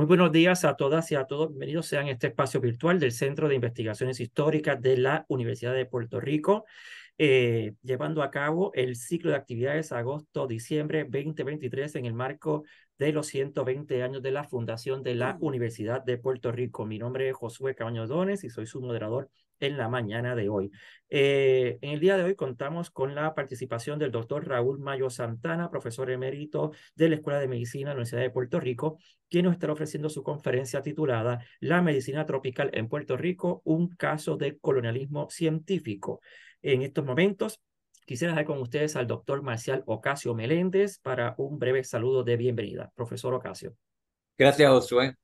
Muy buenos días a todas y a todos. Bienvenidos sean a este espacio virtual del Centro de Investigaciones Históricas de la Universidad de Puerto Rico, eh, llevando a cabo el ciclo de actividades agosto-diciembre 2023 en el marco de los 120 años de la fundación de la Universidad de Puerto Rico. Mi nombre es Josué Cabaño Dones y soy su moderador en la mañana de hoy. Eh, en el día de hoy contamos con la participación del doctor Raúl Mayo Santana, profesor emérito de la Escuela de Medicina de la Universidad de Puerto Rico, quien nos estará ofreciendo su conferencia titulada La medicina tropical en Puerto Rico, un caso de colonialismo científico. En estos momentos Quisiera dar con ustedes al doctor Marcial Ocasio Meléndez para un breve saludo de bienvenida. Profesor Ocasio. Gracias, Josué.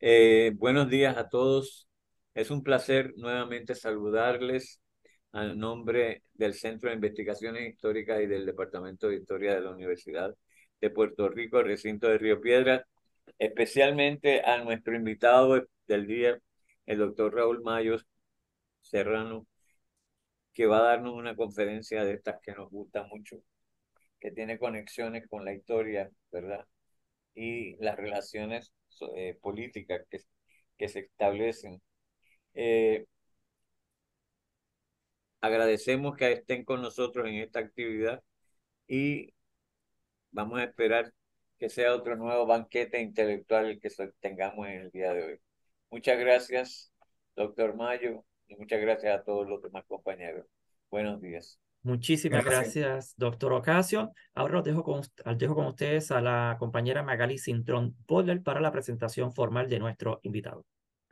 Eh, buenos días a todos. Es un placer nuevamente saludarles a nombre del Centro de Investigaciones Históricas y del Departamento de Historia de la Universidad de Puerto Rico, recinto de Río Piedra, especialmente a nuestro invitado del día, el doctor Raúl Mayos Serrano, que va a darnos una conferencia de estas que nos gusta mucho, que tiene conexiones con la historia, ¿verdad? Y las relaciones eh, políticas que, que se establecen eh, agradecemos que estén con nosotros en esta actividad y vamos a esperar que sea otro nuevo banquete intelectual el que tengamos en el día de hoy. Muchas gracias, doctor Mayo, y muchas gracias a todos los demás compañeros. Buenos días. Muchísimas gracias, doctor Ocasio. Ahora los dejo con, dejo con ustedes a la compañera Magali sintrón Poller para la presentación formal de nuestro invitado.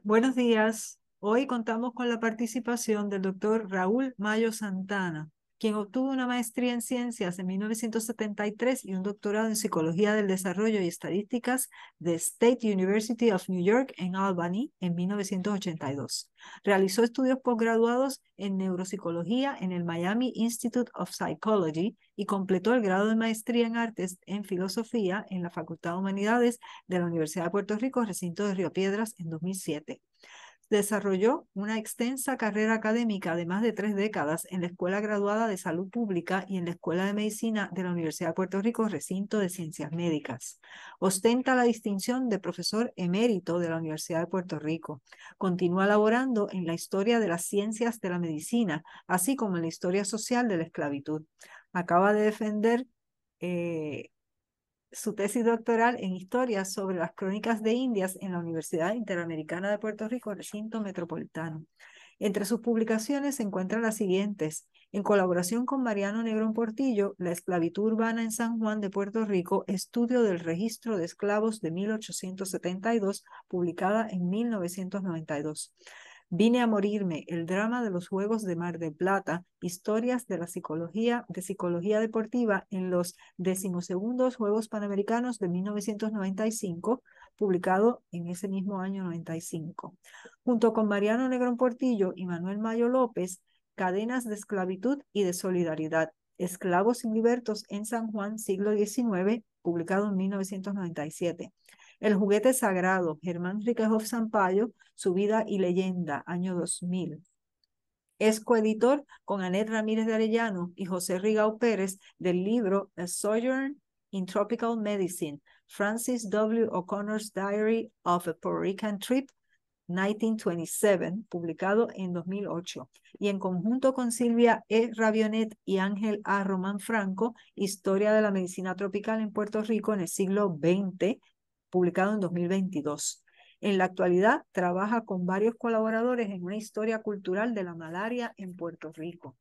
Buenos días. Hoy contamos con la participación del doctor Raúl Mayo Santana, quien obtuvo una maestría en ciencias en 1973 y un doctorado en psicología del desarrollo y estadísticas de State University of New York en Albany en 1982. Realizó estudios posgraduados en neuropsicología en el Miami Institute of Psychology y completó el grado de maestría en artes en filosofía en la Facultad de Humanidades de la Universidad de Puerto Rico, recinto de Río Piedras, en 2007. Desarrolló una extensa carrera académica de más de tres décadas en la Escuela Graduada de Salud Pública y en la Escuela de Medicina de la Universidad de Puerto Rico, recinto de Ciencias Médicas. Ostenta la distinción de profesor emérito de la Universidad de Puerto Rico. Continúa laborando en la historia de las ciencias de la medicina, así como en la historia social de la esclavitud. Acaba de defender eh, su tesis doctoral en historia sobre las crónicas de Indias en la Universidad Interamericana de Puerto Rico, recinto metropolitano. Entre sus publicaciones se encuentran las siguientes. En colaboración con Mariano Negrón Portillo, La esclavitud urbana en San Juan de Puerto Rico, estudio del registro de esclavos de 1872, publicada en 1992. Vine a morirme, el drama de los Juegos de Mar de Plata, historias de la psicología, de psicología deportiva en los decimosegundos Juegos Panamericanos de 1995, publicado en ese mismo año 95. Junto con Mariano Negrón Portillo y Manuel Mayo López, Cadenas de Esclavitud y de Solidaridad, Esclavos y Libertos en San Juan, siglo XIX, publicado en 1997. El juguete sagrado, Germán Riquejoff Sampaio, Su vida y leyenda, año 2000. Es coeditor con Anet Ramírez de Arellano y José Rigao Pérez del libro A Sojourn in Tropical Medicine, Francis W. O'Connor's Diary of a Puerto Rican Trip, 1927, publicado en 2008, y en conjunto con Silvia E. Rabionet y Ángel A. Román Franco, Historia de la Medicina Tropical en Puerto Rico en el siglo XX, publicado en 2022. En la actualidad trabaja con varios colaboradores en una historia cultural de la malaria en Puerto Rico.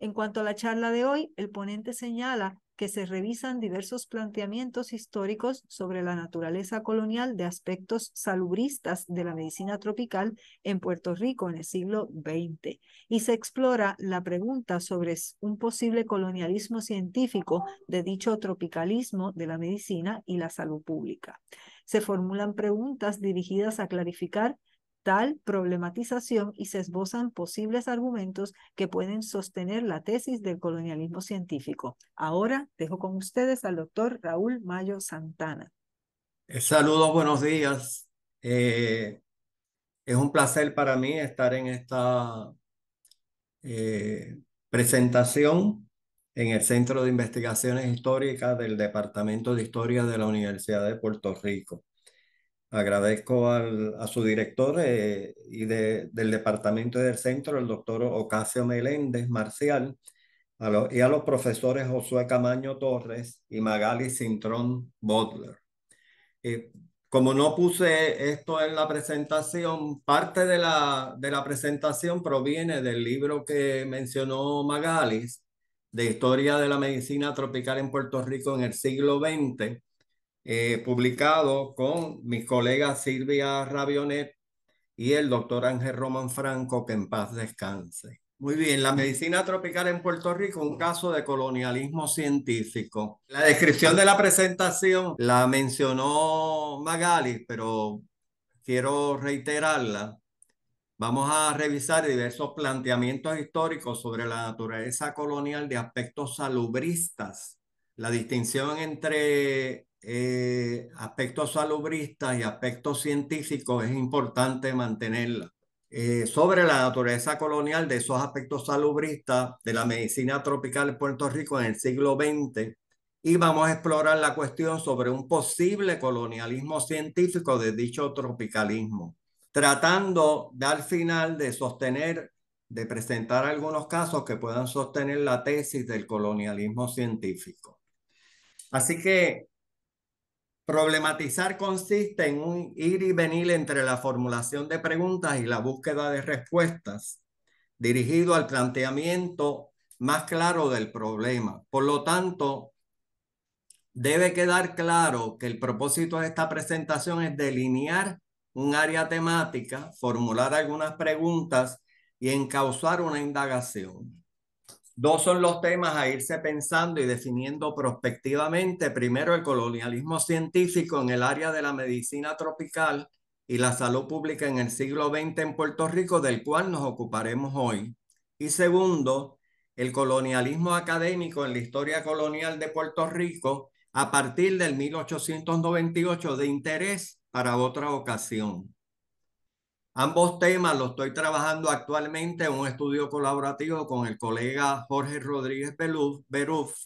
En cuanto a la charla de hoy, el ponente señala que se revisan diversos planteamientos históricos sobre la naturaleza colonial de aspectos salubristas de la medicina tropical en Puerto Rico en el siglo XX y se explora la pregunta sobre un posible colonialismo científico de dicho tropicalismo de la medicina y la salud pública. Se formulan preguntas dirigidas a clarificar tal problematización y se esbozan posibles argumentos que pueden sostener la tesis del colonialismo científico. Ahora dejo con ustedes al doctor Raúl Mayo Santana. Saludos, buenos días. Eh, es un placer para mí estar en esta eh, presentación en el Centro de Investigaciones Históricas del Departamento de Historia de la Universidad de Puerto Rico. Agradezco a su director eh, y del departamento del centro, el doctor Ocasio Meléndez Marcial, y a los profesores Josué Camaño Torres y Magalis Cintrón Butler. como no puse esto en la presentación, parte de la, de la presentación proviene del libro que mencionó Magalis, de Historia de la Medicina Tropical en Puerto Rico en el siglo XX, eh, publicado con mis colegas Silvia Rabionet y el doctor Ángel Roman Franco, que en paz descanse. Muy bien, la medicina tropical en Puerto Rico, un caso de colonialismo científico. La descripción de la presentación la mencionó Magalis pero quiero reiterarla. Vamos a revisar diversos planteamientos históricos sobre la naturaleza colonial de aspectos salubristas, la distinción entre eh, aspectos salubristas y aspectos científicos es importante mantenerla. Eh, sobre la naturaleza colonial de esos aspectos salubristas de la medicina tropical de Puerto Rico en el siglo XX y vamos a explorar la cuestión sobre un posible colonialismo científico de dicho tropicalismo, tratando de al final de sostener, de presentar algunos casos que puedan sostener la tesis del colonialismo científico. Así que Problematizar consiste en un ir y venir entre la formulación de preguntas y la búsqueda de respuestas, dirigido al planteamiento más claro del problema. Por lo tanto, debe quedar claro que el propósito de esta presentación es delinear un área temática, formular algunas preguntas y encauzar una indagación. Dos son los temas a irse pensando y definiendo prospectivamente. Primero, el colonialismo científico en el área de la medicina tropical y la salud pública en el siglo XX en Puerto Rico, del cual nos ocuparemos hoy. Y segundo, el colonialismo académico en la historia colonial de Puerto Rico a partir del 1898 de interés para otra ocasión. Ambos temas los estoy trabajando actualmente en un estudio colaborativo con el colega Jorge Rodríguez Beruf,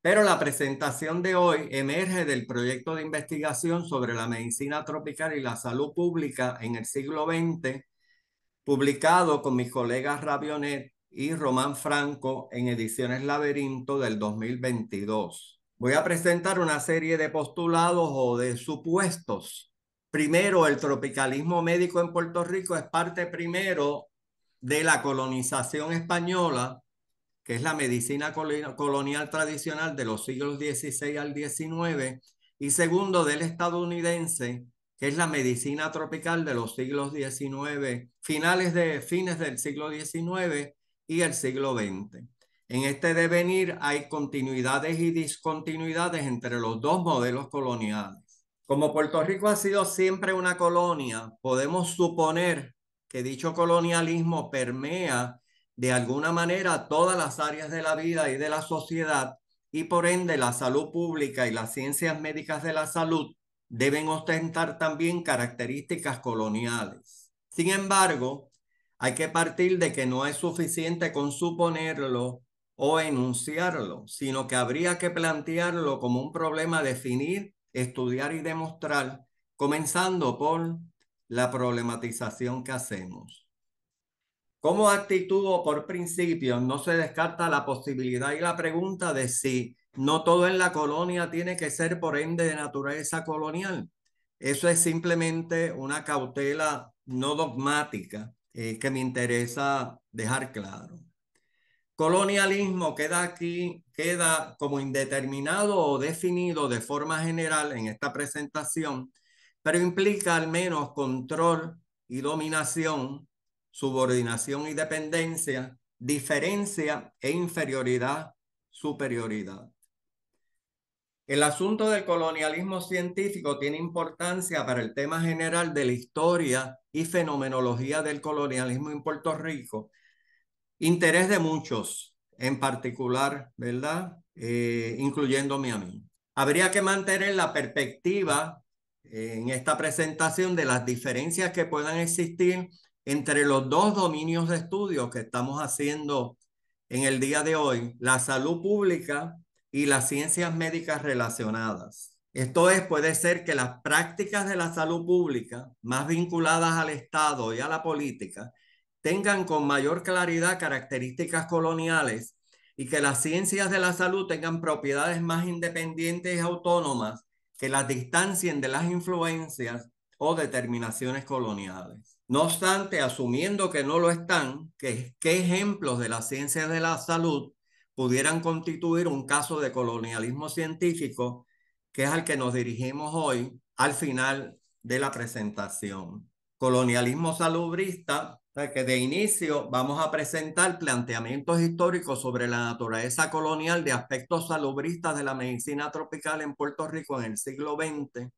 pero la presentación de hoy emerge del proyecto de investigación sobre la medicina tropical y la salud pública en el siglo XX, publicado con mis colegas Rabionet y Román Franco en Ediciones Laberinto del 2022. Voy a presentar una serie de postulados o de supuestos primero, el tropicalismo médico en Puerto Rico es parte primero de la colonización española, que es la medicina colonial tradicional de los siglos XVI al XIX, y segundo, del estadounidense, que es la medicina tropical de los siglos XIX, finales de fines del siglo XIX y el siglo XX. En este devenir hay continuidades y discontinuidades entre los dos modelos coloniales. Como Puerto Rico ha sido siempre una colonia, podemos suponer que dicho colonialismo permea de alguna manera todas las áreas de la vida y de la sociedad y por ende la salud pública y las ciencias médicas de la salud deben ostentar también características coloniales. Sin embargo, hay que partir de que no es suficiente con suponerlo o enunciarlo, sino que habría que plantearlo como un problema a definir estudiar y demostrar, comenzando por la problematización que hacemos. Como actitud o por principio, no se descarta la posibilidad y la pregunta de si no todo en la colonia tiene que ser por ende de naturaleza colonial. Eso es simplemente una cautela no dogmática eh, que me interesa dejar claro colonialismo queda aquí, queda como indeterminado o definido de forma general en esta presentación, pero implica al menos control y dominación, subordinación y dependencia, diferencia e inferioridad, superioridad. El asunto del colonialismo científico tiene importancia para el tema general de la historia y fenomenología del colonialismo en Puerto Rico Interés de muchos, en particular, ¿verdad? Eh, incluyéndome a mí. Habría que mantener la perspectiva en esta presentación de las diferencias que puedan existir entre los dos dominios de estudio que estamos haciendo en el día de hoy, la salud pública y las ciencias médicas relacionadas. Esto es, puede ser que las prácticas de la salud pública, más vinculadas al Estado y a la política, tengan con mayor claridad características coloniales y que las ciencias de la salud tengan propiedades más independientes y autónomas que las distancien de las influencias o determinaciones coloniales. No obstante, asumiendo que no lo están, ¿qué, ejemplos de las ciencias de la salud pudieran constituir un caso de colonialismo científico, que es al que nos dirigimos hoy al final de la presentación? Colonialismo salubrista que de inicio vamos a presentar planteamientos históricos sobre la naturaleza colonial de aspectos salubristas de la medicina tropical en Puerto Rico en el siglo XX,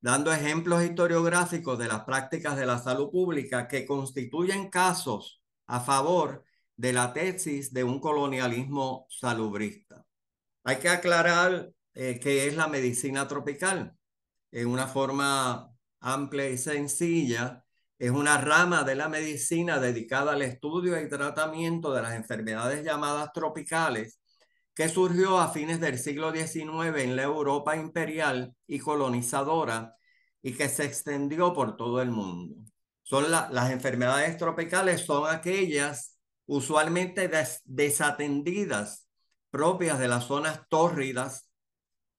dando ejemplos historiográficos de las prácticas de la salud pública que constituyen casos a favor de la tesis de un colonialismo salubrista. Hay que aclarar eh, qué es la medicina tropical en una forma amplia y sencilla es una rama de la medicina dedicada al estudio y tratamiento de las enfermedades llamadas tropicales que surgió a fines del siglo XIX en la Europa imperial y colonizadora y que se extendió por todo el mundo. Son las enfermedades tropicales son aquellas usualmente desatendidas propias de las zonas tórridas,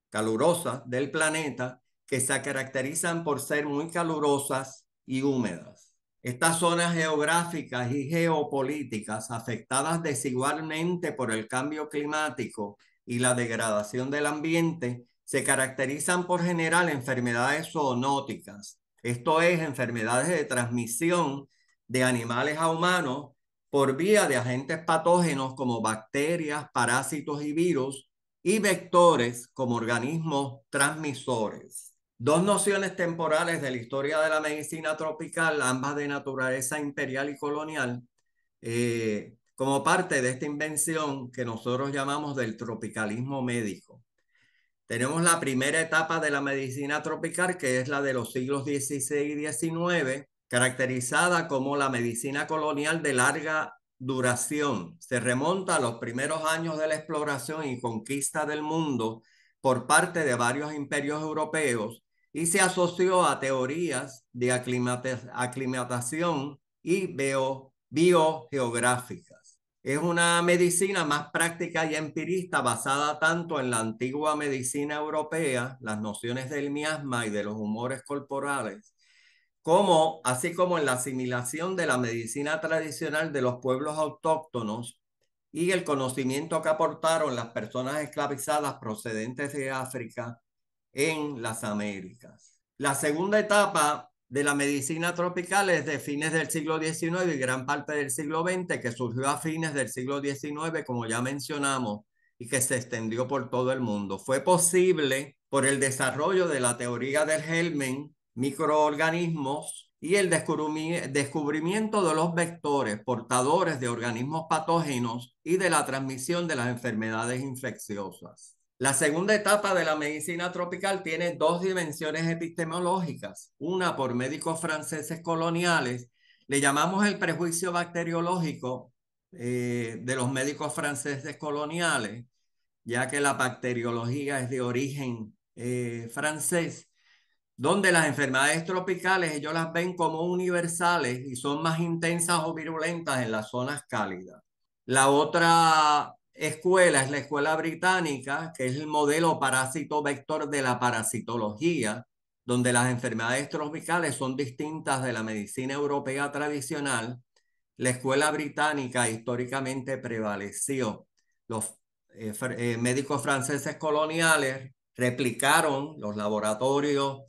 calurosas del planeta, que se caracterizan por ser muy calurosas, y húmedas. Estas zonas geográficas y geopolíticas afectadas desigualmente por el cambio climático y la degradación del ambiente se caracterizan por generar enfermedades zoonóticas, esto es, enfermedades de transmisión de animales a humanos por vía de agentes patógenos como bacterias, parásitos y virus y vectores como organismos transmisores. Dos nociones temporales de la historia de la medicina tropical, ambas de naturaleza imperial y colonial, eh, como parte de esta invención que nosotros llamamos del tropicalismo médico. Tenemos la primera etapa de la medicina tropical, que es la de los siglos XVI y XIX, caracterizada como la medicina colonial de larga duración. Se remonta a los primeros años de la exploración y conquista del mundo por parte de varios imperios europeos y se asoció a teorías de aclimatación y biogeográficas. Es una medicina más práctica y empirista basada tanto en la antigua medicina europea, las nociones del miasma y de los humores corporales, como, así como en la asimilación de la medicina tradicional de los pueblos autóctonos y el conocimiento que aportaron las personas esclavizadas procedentes de África en las Américas. La segunda etapa de la medicina tropical es de fines del siglo XIX y gran parte del siglo XX, que surgió a fines del siglo XIX, como ya mencionamos, y que se extendió por todo el mundo. Fue posible por el desarrollo de la teoría del Helmen, microorganismos y el descubrimiento de los vectores portadores de organismos patógenos y de la transmisión de las enfermedades infecciosas. La segunda etapa de la medicina tropical tiene dos dimensiones epistemológicas, una por médicos franceses coloniales, le llamamos el prejuicio bacteriológico eh, de los médicos franceses coloniales, ya que la bacteriología es de origen eh, francés, donde las enfermedades tropicales ellos las ven como universales y son más intensas o virulentas en las zonas cálidas. La otra escuela es la escuela británica, que es el modelo parásito vector de la parasitología, donde las enfermedades tropicales son distintas de la medicina europea tradicional. La escuela británica históricamente prevaleció. Los eh, eh, médicos franceses coloniales replicaron los laboratorios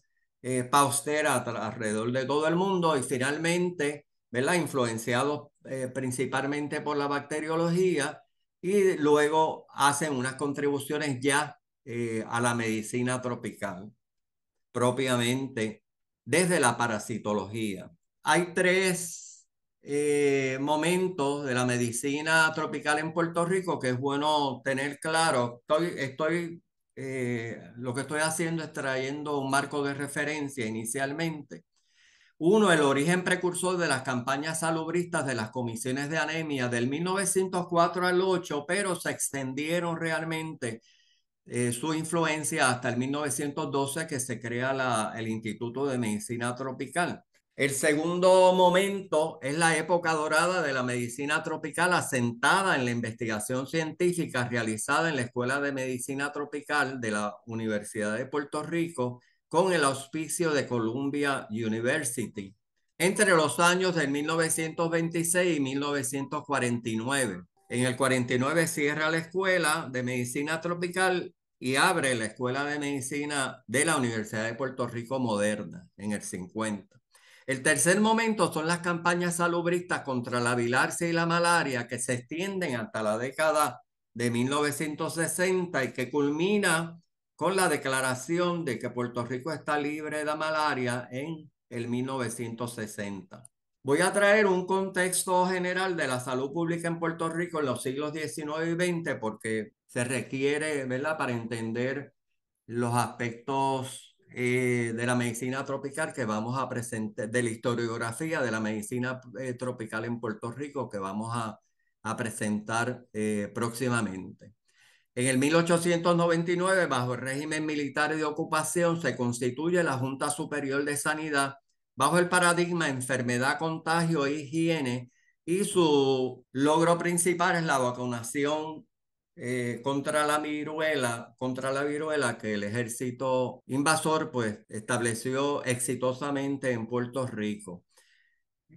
eh, alrededor de todo el mundo y finalmente, ¿verdad? influenciados eh, principalmente por la bacteriología, y luego hacen unas contribuciones ya eh, a la medicina tropical, propiamente desde la parasitología. Hay tres eh, momentos de la medicina tropical en Puerto Rico que es bueno tener claro. Estoy, estoy eh, lo que estoy haciendo es trayendo un marco de referencia inicialmente uno, el origen precursor de las campañas salubristas de las comisiones de anemia del 1904 al 8, pero se extendieron realmente eh, su influencia hasta el 1912 que se crea el Instituto de Medicina Tropical. El segundo momento es la época dorada de la medicina tropical asentada en la investigación científica realizada en la Escuela de Medicina Tropical de la Universidad de Puerto Rico con el auspicio de Columbia University entre los años de 1926 y 1949. En el 49 cierra la Escuela de Medicina Tropical y abre la Escuela de Medicina de la Universidad de Puerto Rico Moderna en el 50. El tercer momento son las campañas salubristas contra la bilarcia y la malaria que se extienden hasta la década de 1960 y que culmina con la declaración de que Puerto Rico está libre de malaria en el 1960. Voy a traer un contexto general de la salud pública en Puerto Rico en los siglos XIX y XX porque se requiere, ¿verdad?, para entender los aspectos eh, de la medicina tropical que vamos a presentar, de la historiografía de la medicina eh, tropical en Puerto Rico que vamos a, presentar eh, próximamente. En el 1899, bajo el régimen militar de ocupación, se constituye la Junta Superior de Sanidad bajo el paradigma enfermedad, contagio e higiene y su logro principal es la vacunación eh, contra la viruela, contra la viruela que el ejército invasor pues estableció exitosamente en Puerto Rico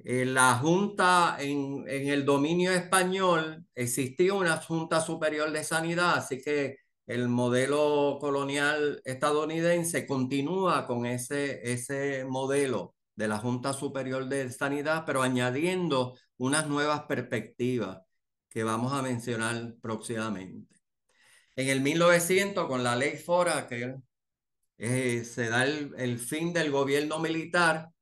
la Junta en, el dominio español existía una Junta Superior de Sanidad, así que el modelo colonial estadounidense continúa con ese, ese modelo de la Junta Superior de Sanidad, pero añadiendo unas nuevas perspectivas que vamos a mencionar próximamente. En el 1900, con la ley Fora, que eh, se da el, el fin del gobierno militar,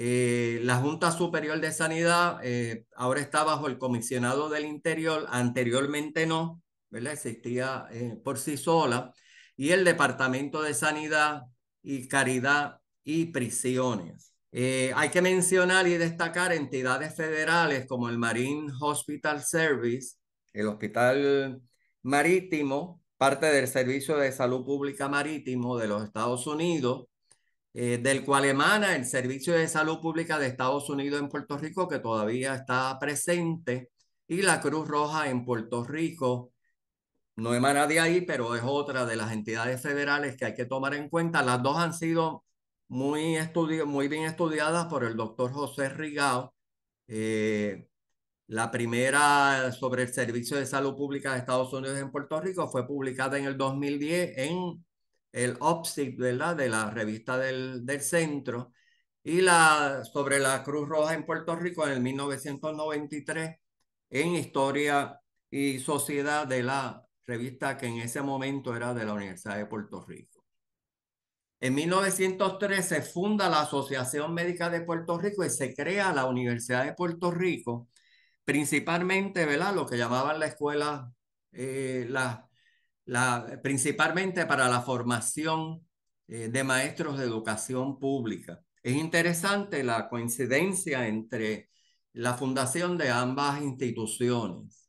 eh, la Junta Superior de Sanidad eh, ahora está bajo el comisionado del Interior, anteriormente no, existía eh, por sí sola, y el Departamento de Sanidad y Caridad y Prisiones. hay que mencionar y destacar entidades federales como el Marine Hospital Service, el Hospital Marítimo, parte del Servicio de Salud Pública Marítimo de los Estados Unidos, eh, del cual emana el Servicio de Salud Pública de Estados Unidos en Puerto Rico, que todavía está presente, y la Cruz Roja en Puerto Rico. No emana de ahí, pero es otra de las entidades federales que hay que tomar en cuenta. Las dos han sido muy, muy bien estudiadas por el doctor José Rigao. Eh, la primera sobre el Servicio de Salud Pública de Estados Unidos en Puerto Rico fue publicada en el 2010 en el OPSIC, ¿verdad? De la revista del, centro y la, sobre la Cruz Roja en Puerto Rico en el 1993 en Historia y Sociedad de la revista que en ese momento era de la Universidad de Puerto Rico. En 1903 se funda la Asociación Médica de Puerto Rico y se crea la Universidad de Puerto Rico, principalmente, ¿verdad? Lo que llamaban la escuela, eh, las principalmente para la formación eh, de maestros de educación pública. Es interesante la coincidencia entre la fundación de ambas instituciones.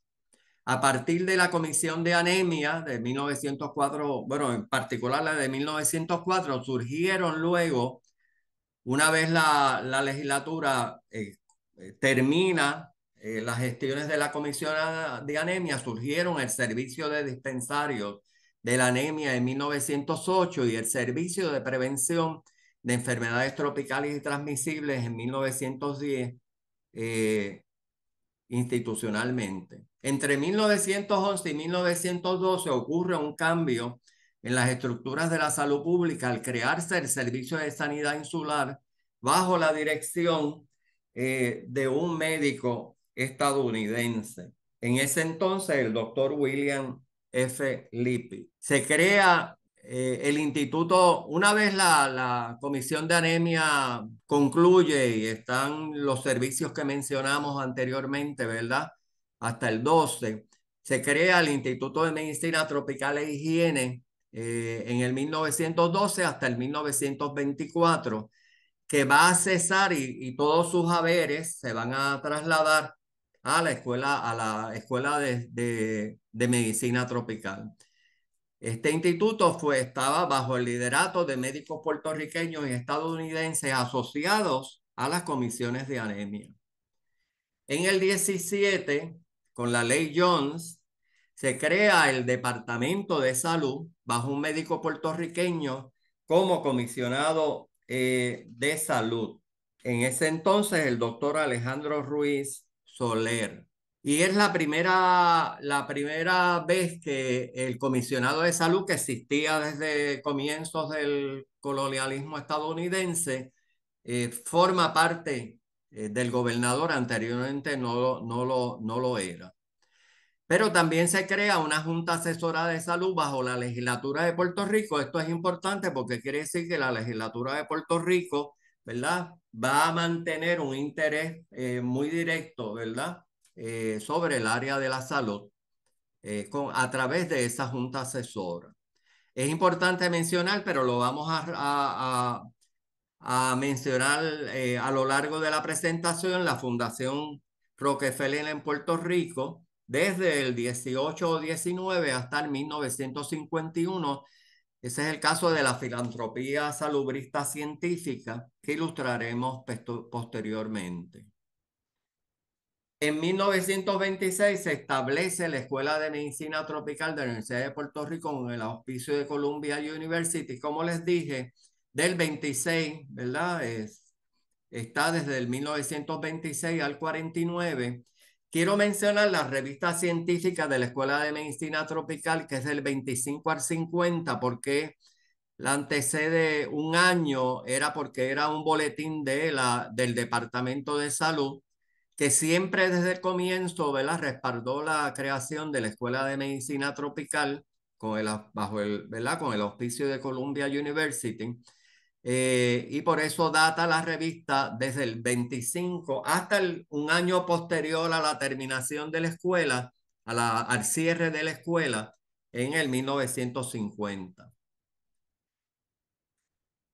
A partir de la Comisión de Anemia de 1904, bueno, en particular la de 1904, surgieron luego, una vez la, la legislatura eh, eh, termina eh, las gestiones de la Comisión de Anemia surgieron el servicio de dispensarios de la anemia en 1908 y el servicio de prevención de enfermedades tropicales y transmisibles en 1910 eh, institucionalmente. Entre 1911 y 1912 ocurre un cambio en las estructuras de la salud pública al crearse el Servicio de Sanidad Insular bajo la dirección eh, de un médico estadounidense. En ese entonces, el doctor William F. Lippi. Se crea eh, el instituto, una vez la, la, comisión de anemia concluye y están los servicios que mencionamos anteriormente, ¿verdad? Hasta el 12, se crea el Instituto de Medicina Tropical e Higiene eh, en el 1912 hasta el 1924, que va a cesar y, y todos sus haberes se van a trasladar a la escuela, a la escuela de, medicina tropical. Este instituto fue, estaba bajo el liderato de médicos puertorriqueños y estadounidenses asociados a las comisiones de anemia. En el 17, con la ley Jones, se crea el Departamento de Salud bajo un médico puertorriqueño como comisionado eh, de salud. En ese entonces, el doctor Alejandro Ruiz Soler. Y es la primera, la primera vez que el comisionado de salud, que existía desde comienzos del colonialismo estadounidense, eh, forma parte eh, del gobernador, anteriormente no, no, lo, no lo era. Pero también se crea una Junta Asesora de Salud bajo la legislatura de Puerto Rico. Esto es importante porque quiere decir que la legislatura de Puerto Rico, ¿verdad? va a mantener un interés eh, muy directo, ¿verdad?, eh, sobre el área de la salud eh, a través de esa junta asesora. Es importante mencionar, pero lo vamos a, a mencionar a lo largo de la presentación, la Fundación Rockefeller en Puerto Rico, desde el 18 o 19 hasta el 1951, ese es el caso de la filantropía salubrista científica que ilustraremos posteriormente. En 1926 se establece la Escuela de Medicina Tropical de la Universidad de Puerto Rico en el auspicio de Columbia University. Como les dije, del 26, ¿verdad? Es, está desde el 1926 al 49 Quiero mencionar la revista científica de la Escuela de Medicina Tropical, que es del 25 al 50, porque la antecede un año, era porque era un boletín de la, del Departamento de Salud, que siempre desde el comienzo respaldó la creación de la Escuela de Medicina Tropical con el, bajo el, ¿verdad? con el auspicio de Columbia University. Eh, y por eso data la revista desde el 25 hasta un año posterior a la terminación de la escuela, a la, al cierre de la escuela en el 1950.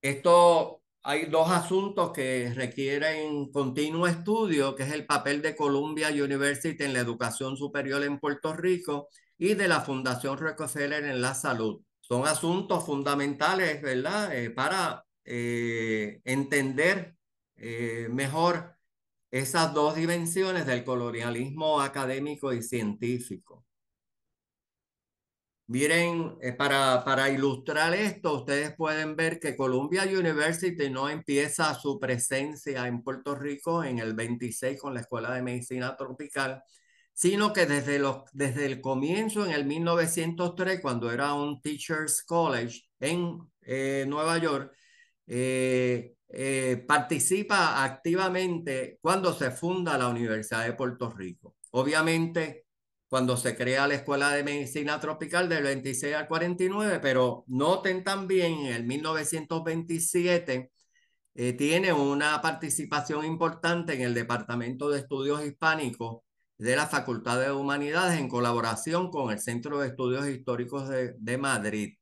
Esto hay dos asuntos que requieren continuo estudio, que es el papel de Columbia University en la educación superior en Puerto Rico y de la Fundación Rockefeller en la salud. Son asuntos fundamentales, ¿verdad?, eh, para eh, entender eh, mejor esas dos dimensiones del colonialismo académico y científico. Miren, eh, para, para ilustrar esto, ustedes pueden ver que Columbia University no empieza su presencia en Puerto Rico en el 26 con la Escuela de Medicina Tropical, sino que desde, los, desde el comienzo, en el 1903, cuando era un Teachers College en Nueva York, eh, eh, participa activamente cuando se funda la Universidad de Puerto Rico. Obviamente, cuando se crea la Escuela de Medicina Tropical del 26 al 49, pero noten también en el 1927 eh, tiene una participación importante en el Departamento de Estudios Hispánicos de la Facultad de Humanidades en colaboración con el Centro de Estudios Históricos de Madrid.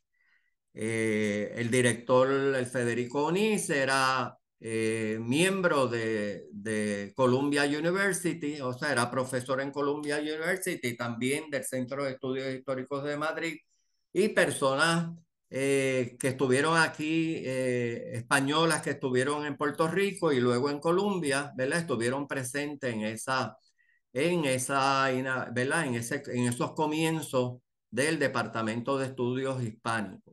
Eh, el director, el Federico Onis, era eh, miembro de, Columbia University, o sea, era profesor en Columbia University, también del Centro de Estudios Históricos de Madrid, y personas eh, que estuvieron aquí, españolas que estuvieron en Puerto Rico y luego en Colombia, ¿verdad? Estuvieron presentes en esa, en esa, ¿verdad? En, ese, en esos comienzos del Departamento de Estudios Hispánicos.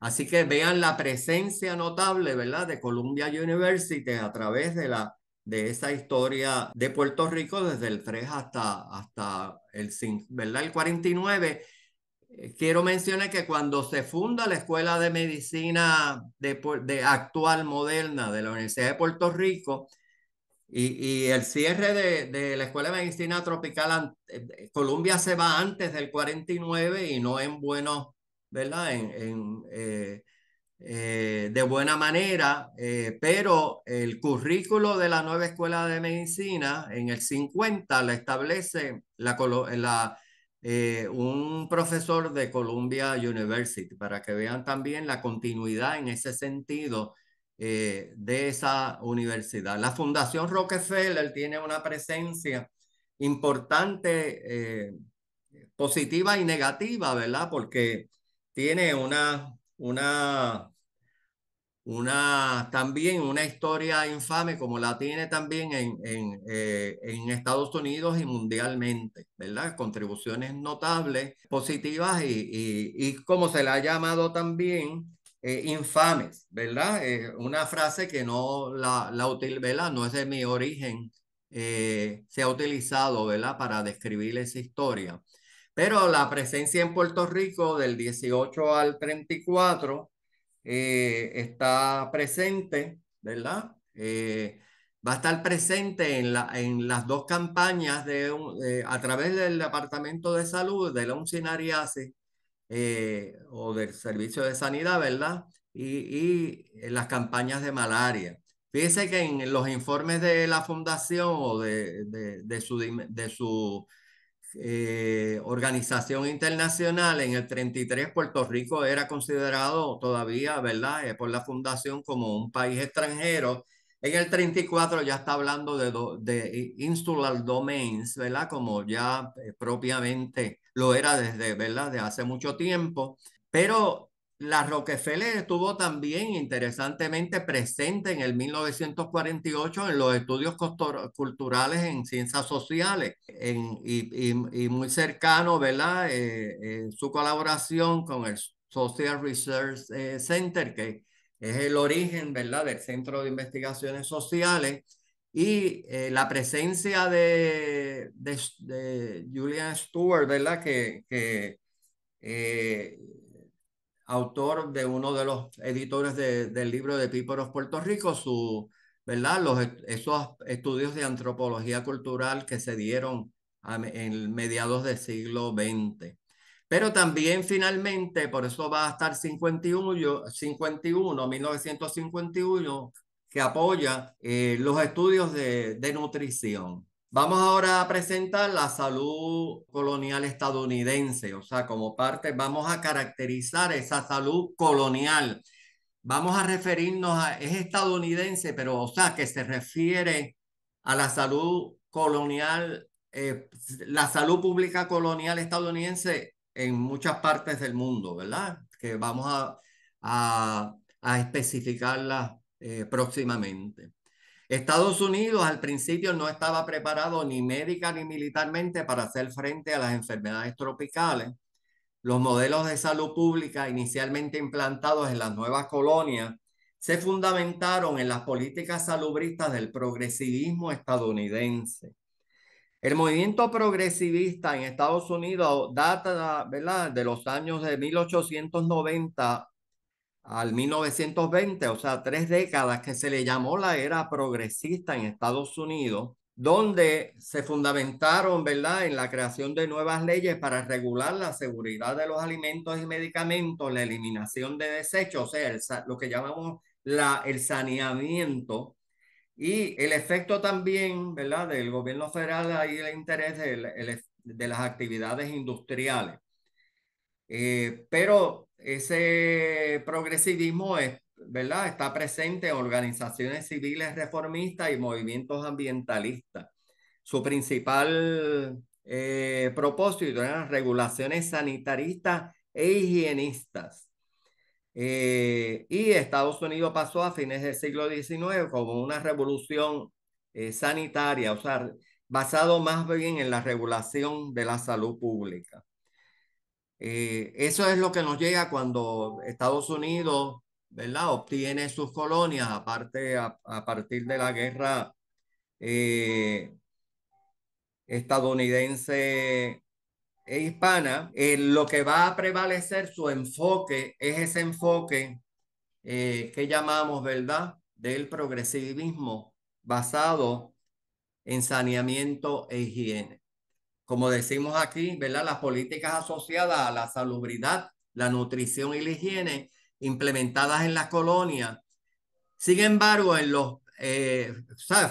Así que vean la presencia notable, ¿verdad?, de Columbia University a través de, la, de esa historia de Puerto Rico desde el 3 hasta, hasta el, ¿verdad? el 49. Eh, quiero mencionar que cuando se funda la Escuela de Medicina de, actual moderna de la Universidad de Puerto Rico, y, el cierre de, de, la Escuela de Medicina Tropical, eh, Columbia se va antes del 49 y no en buenos ¿verdad? Eh, eh, de buena manera, eh, pero el currículo de la nueva escuela de medicina en el 50 la establece la, un profesor de Columbia University, para que vean también la continuidad en ese sentido de esa universidad. La Fundación Rockefeller tiene una presencia importante, positiva y negativa, ¿verdad? Porque tiene una, una, una, también una historia infame como la tiene también en, en, eh, en Estados Unidos y mundialmente, ¿verdad? Contribuciones notables, positivas y, y, y como se la ha llamado también, eh, infames, ¿verdad? Eh, una frase que no la, la No es de mi origen, se ha utilizado, ¿verdad? Para describir esa historia. Pero la presencia en Puerto Rico del 18 al 34 eh, está presente, ¿verdad? Eh, va a estar presente en, la, en las dos campañas de, eh, a través del Departamento de Salud, de la UNCINARIASE o del Servicio de Sanidad, ¿verdad? Y, y en las campañas de malaria. Fíjense que en los informes de la fundación o de, de su eh, organización internacional, en el 33 Puerto Rico era considerado todavía, ¿verdad?, eh, por la fundación como un país extranjero. En el 34 ya está hablando de, de insular domains, ¿verdad? Como ya eh, propiamente lo era desde, ¿verdad? De hace mucho tiempo. Pero la Rockefeller estuvo también interesantemente presente en el 1948 en los estudios culturales en ciencias sociales en, y, muy cercano, ¿verdad? Eh, eh, su colaboración con el Social Research eh, Center, que es el origen, ¿verdad?, del Centro de Investigaciones Sociales. Y la presencia de, de, Julian Stewart, ¿verdad? Que, que autor de uno de los editores de, del libro de Píparos Puerto Rico, su, ¿verdad? Los, esos estudios de antropología cultural que se dieron en mediados del siglo XX. Pero también finalmente, por eso va a estar 51, 51 1951, que apoya eh, los estudios de, de nutrición. Vamos ahora a presentar la salud colonial estadounidense, o sea, como parte, vamos a caracterizar esa salud colonial. Vamos a referirnos a, es estadounidense, pero o sea, que se refiere a la salud colonial, eh, la salud pública colonial estadounidense en muchas partes del mundo, ¿verdad? Que vamos a, a, especificarla eh, próximamente. Estados Unidos al principio no estaba preparado ni médica ni militarmente para hacer frente a las enfermedades tropicales. Los modelos de salud pública inicialmente implantados en las nuevas colonias se fundamentaron en las políticas salubristas del progresivismo estadounidense. El movimiento progresivista en Estados Unidos data de los años de 1890 al 1920, o sea, tres décadas que se le llamó la era progresista en Estados Unidos, donde se fundamentaron, ¿verdad?, en la creación de nuevas leyes para regular la seguridad de los alimentos y medicamentos, la eliminación de desechos, o sea, lo que llamamos la, el saneamiento. Y el efecto también, ¿verdad?, del gobierno federal, ahí el interés de las actividades industriales. Eh, pero ese progresivismo ¿verdad? está presente en organizaciones civiles reformistas y movimientos ambientalistas. Su principal eh, propósito eran regulaciones sanitaristas e higienistas. Eh, y Estados Unidos pasó a fines del siglo XIX como una revolución eh, sanitaria, o sea, basado más bien en la regulación de la salud pública. Eh, eso es lo que nos llega cuando Estados Unidos, ¿verdad? Obtiene sus colonias, aparte a, partir de la guerra eh, estadounidense e hispana, eh, lo que va a prevalecer su enfoque es ese enfoque que llamamos, ¿verdad? Del progresivismo basado en saneamiento e higiene como decimos aquí, ¿verdad? Las políticas asociadas a la salubridad, la nutrición y la higiene implementadas en las colonias. Sin embargo, en los, eh,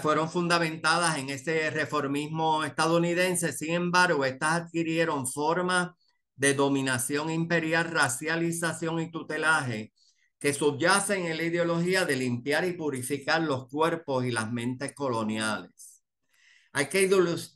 fueron fundamentadas en ese reformismo estadounidense. Sin embargo, estas adquirieron formas de dominación imperial, racialización y tutelaje que subyacen en la ideología de limpiar y purificar los cuerpos y las mentes coloniales hay que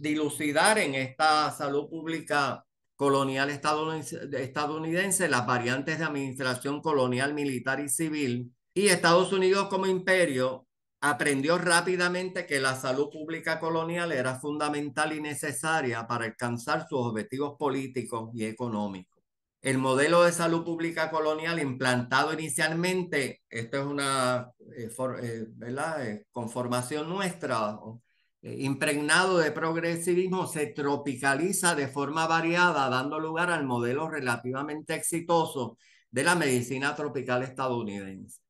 dilucidar en esta salud pública colonial estadounidense las variantes de administración colonial militar y civil. Y Estados Unidos como imperio aprendió rápidamente que la salud pública colonial era fundamental y necesaria para alcanzar sus objetivos políticos y económicos. El modelo de salud pública colonial implantado inicialmente, esto es una eh, eh, eh, conformación nuestra, eh, impregnado de progresivismo se tropicaliza de forma variada, dando lugar al modelo relativamente exitoso de la medicina tropical estadounidense.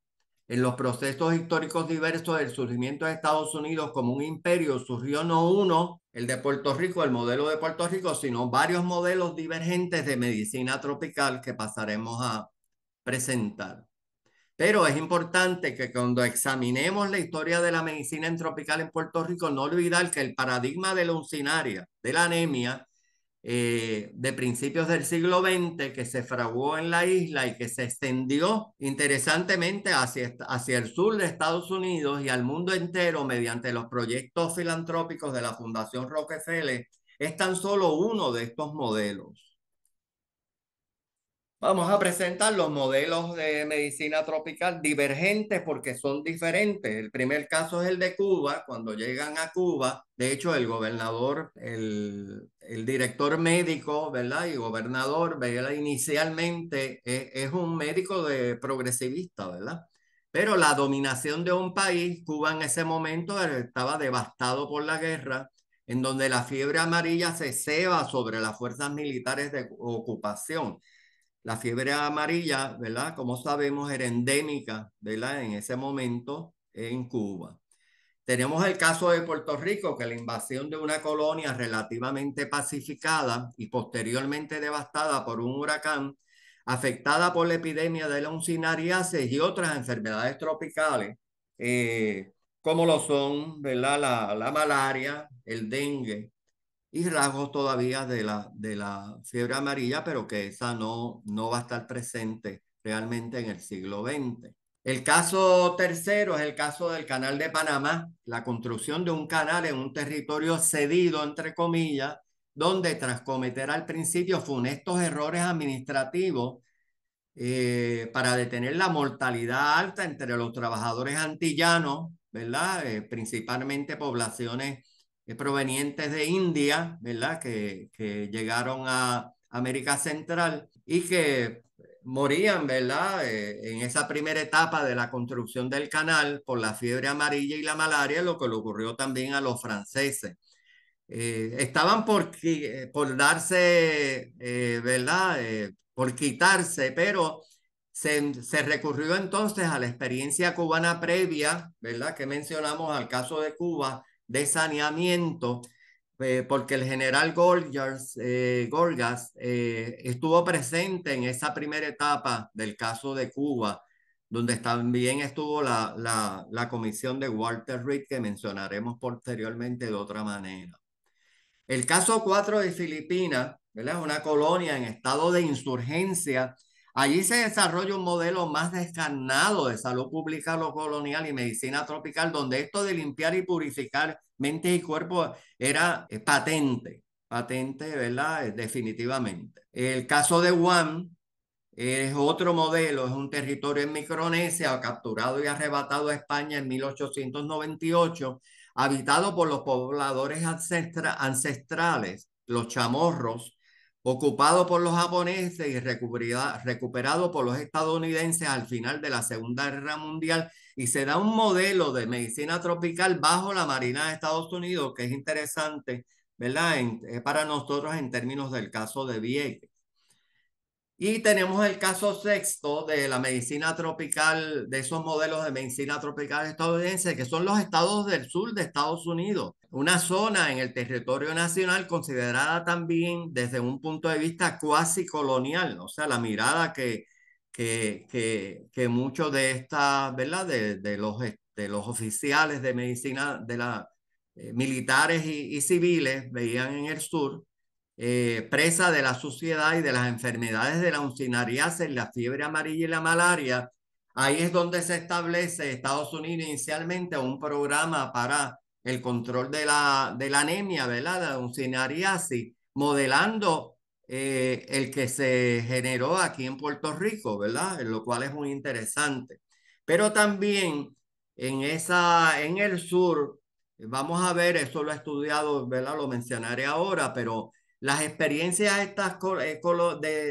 En los procesos históricos diversos del surgimiento de Estados Unidos como un imperio surgió no uno, el de Puerto Rico, el modelo de Puerto Rico, sino varios modelos divergentes de medicina tropical que pasaremos a presentar. Pero es importante que cuando examinemos la historia de la medicina tropical en Puerto Rico, no olvidar que el paradigma de la uncinaria, de la anemia, eh, de principios del siglo XX que se fraguó en la isla y que se extendió interesantemente hacia, hacia el sur de Estados Unidos y al mundo entero mediante los proyectos filantrópicos de la Fundación Rockefeller, es tan solo uno de estos modelos. Vamos a presentar los modelos de medicina tropical divergentes porque son diferentes. El primer caso es el de Cuba, cuando llegan a Cuba, de hecho el gobernador, el, director médico, ¿verdad? Y gobernador, ¿verdad? Inicialmente e, es, un médico de progresivista, ¿verdad? Pero la dominación de un país, Cuba en ese momento estaba devastado por la guerra, en donde la fiebre amarilla se ceba sobre las fuerzas militares de ocupación la fiebre amarilla, ¿verdad? Como sabemos, era endémica, ¿verdad? En ese momento en Cuba. Tenemos el caso de Puerto Rico, que la invasión de una colonia relativamente pacificada y posteriormente devastada por un huracán, afectada por la epidemia de la uncinariasis y otras enfermedades tropicales, eh, como lo son ¿verdad? La, la, malaria, el dengue, y rasgos todavía de la, de la fiebre amarilla, pero que esa no, no va a estar presente realmente en el siglo XX. El caso tercero es el caso del Canal de Panamá, la construcción de un canal en un territorio cedido, entre comillas, donde tras cometer al principio funestos errores administrativos eh, para detener la mortalidad alta entre los trabajadores antillanos, ¿verdad? Eh, principalmente poblaciones eh, provenientes de India, ¿verdad? Que, que llegaron a América Central y que morían, ¿verdad? Eh, en esa primera etapa de la construcción del canal por la fiebre amarilla y la malaria, lo que le ocurrió también a los franceses. Eh, estaban por, por darse, ¿verdad? por quitarse, pero se, se, recurrió entonces a la experiencia cubana previa, ¿verdad? Que mencionamos al caso de Cuba, de saneamiento, eh, porque el general Gorgas, eh, eh, estuvo presente en esa primera etapa del caso de Cuba, donde también estuvo la, comisión de Walter Reed, que mencionaremos posteriormente de otra manera. El caso 4 de Filipinas, es una colonia en estado de insurgencia Allí se desarrolla un modelo más descarnado de salud pública lo colonial y medicina tropical, donde esto de limpiar y purificar mente y cuerpo era eh, patente, patente, ¿verdad? Eh, definitivamente. El caso de Guam es otro modelo, es un territorio en Micronesia capturado y arrebatado a España en 1898, habitado por los pobladores ancestrales, los chamorros, ocupado por los japoneses y recuperado por los estadounidenses al final de la Segunda Guerra Mundial. Y se da un modelo de medicina tropical bajo la Marina de Estados Unidos, que es interesante, ¿verdad? Eh, para nosotros en términos del caso de Vieques. Y tenemos el caso sexto de la medicina tropical, de esos modelos de medicina tropical estadounidense, que son los estados del sur de Estados Unidos, una zona en el territorio nacional considerada también desde un punto de vista cuasi colonial, o sea, la mirada que, que, que, muchos de estas, ¿verdad? De, los, de los oficiales de medicina, de la, eh, militares y civiles veían en el sur eh, presa de la suciedad y de las enfermedades de la uncinariasis, la fiebre amarilla y la malaria. Ahí es donde se establece Estados Unidos inicialmente un programa para el control de la, de la anemia, ¿verdad? La uncinariasis, modelando eh, el que se generó aquí en Puerto Rico, ¿verdad? Lo cual es muy interesante. Pero también en, esa, en el sur, vamos a ver, eso lo he estudiado, ¿verdad? Lo mencionaré ahora, pero las experiencias estas eh,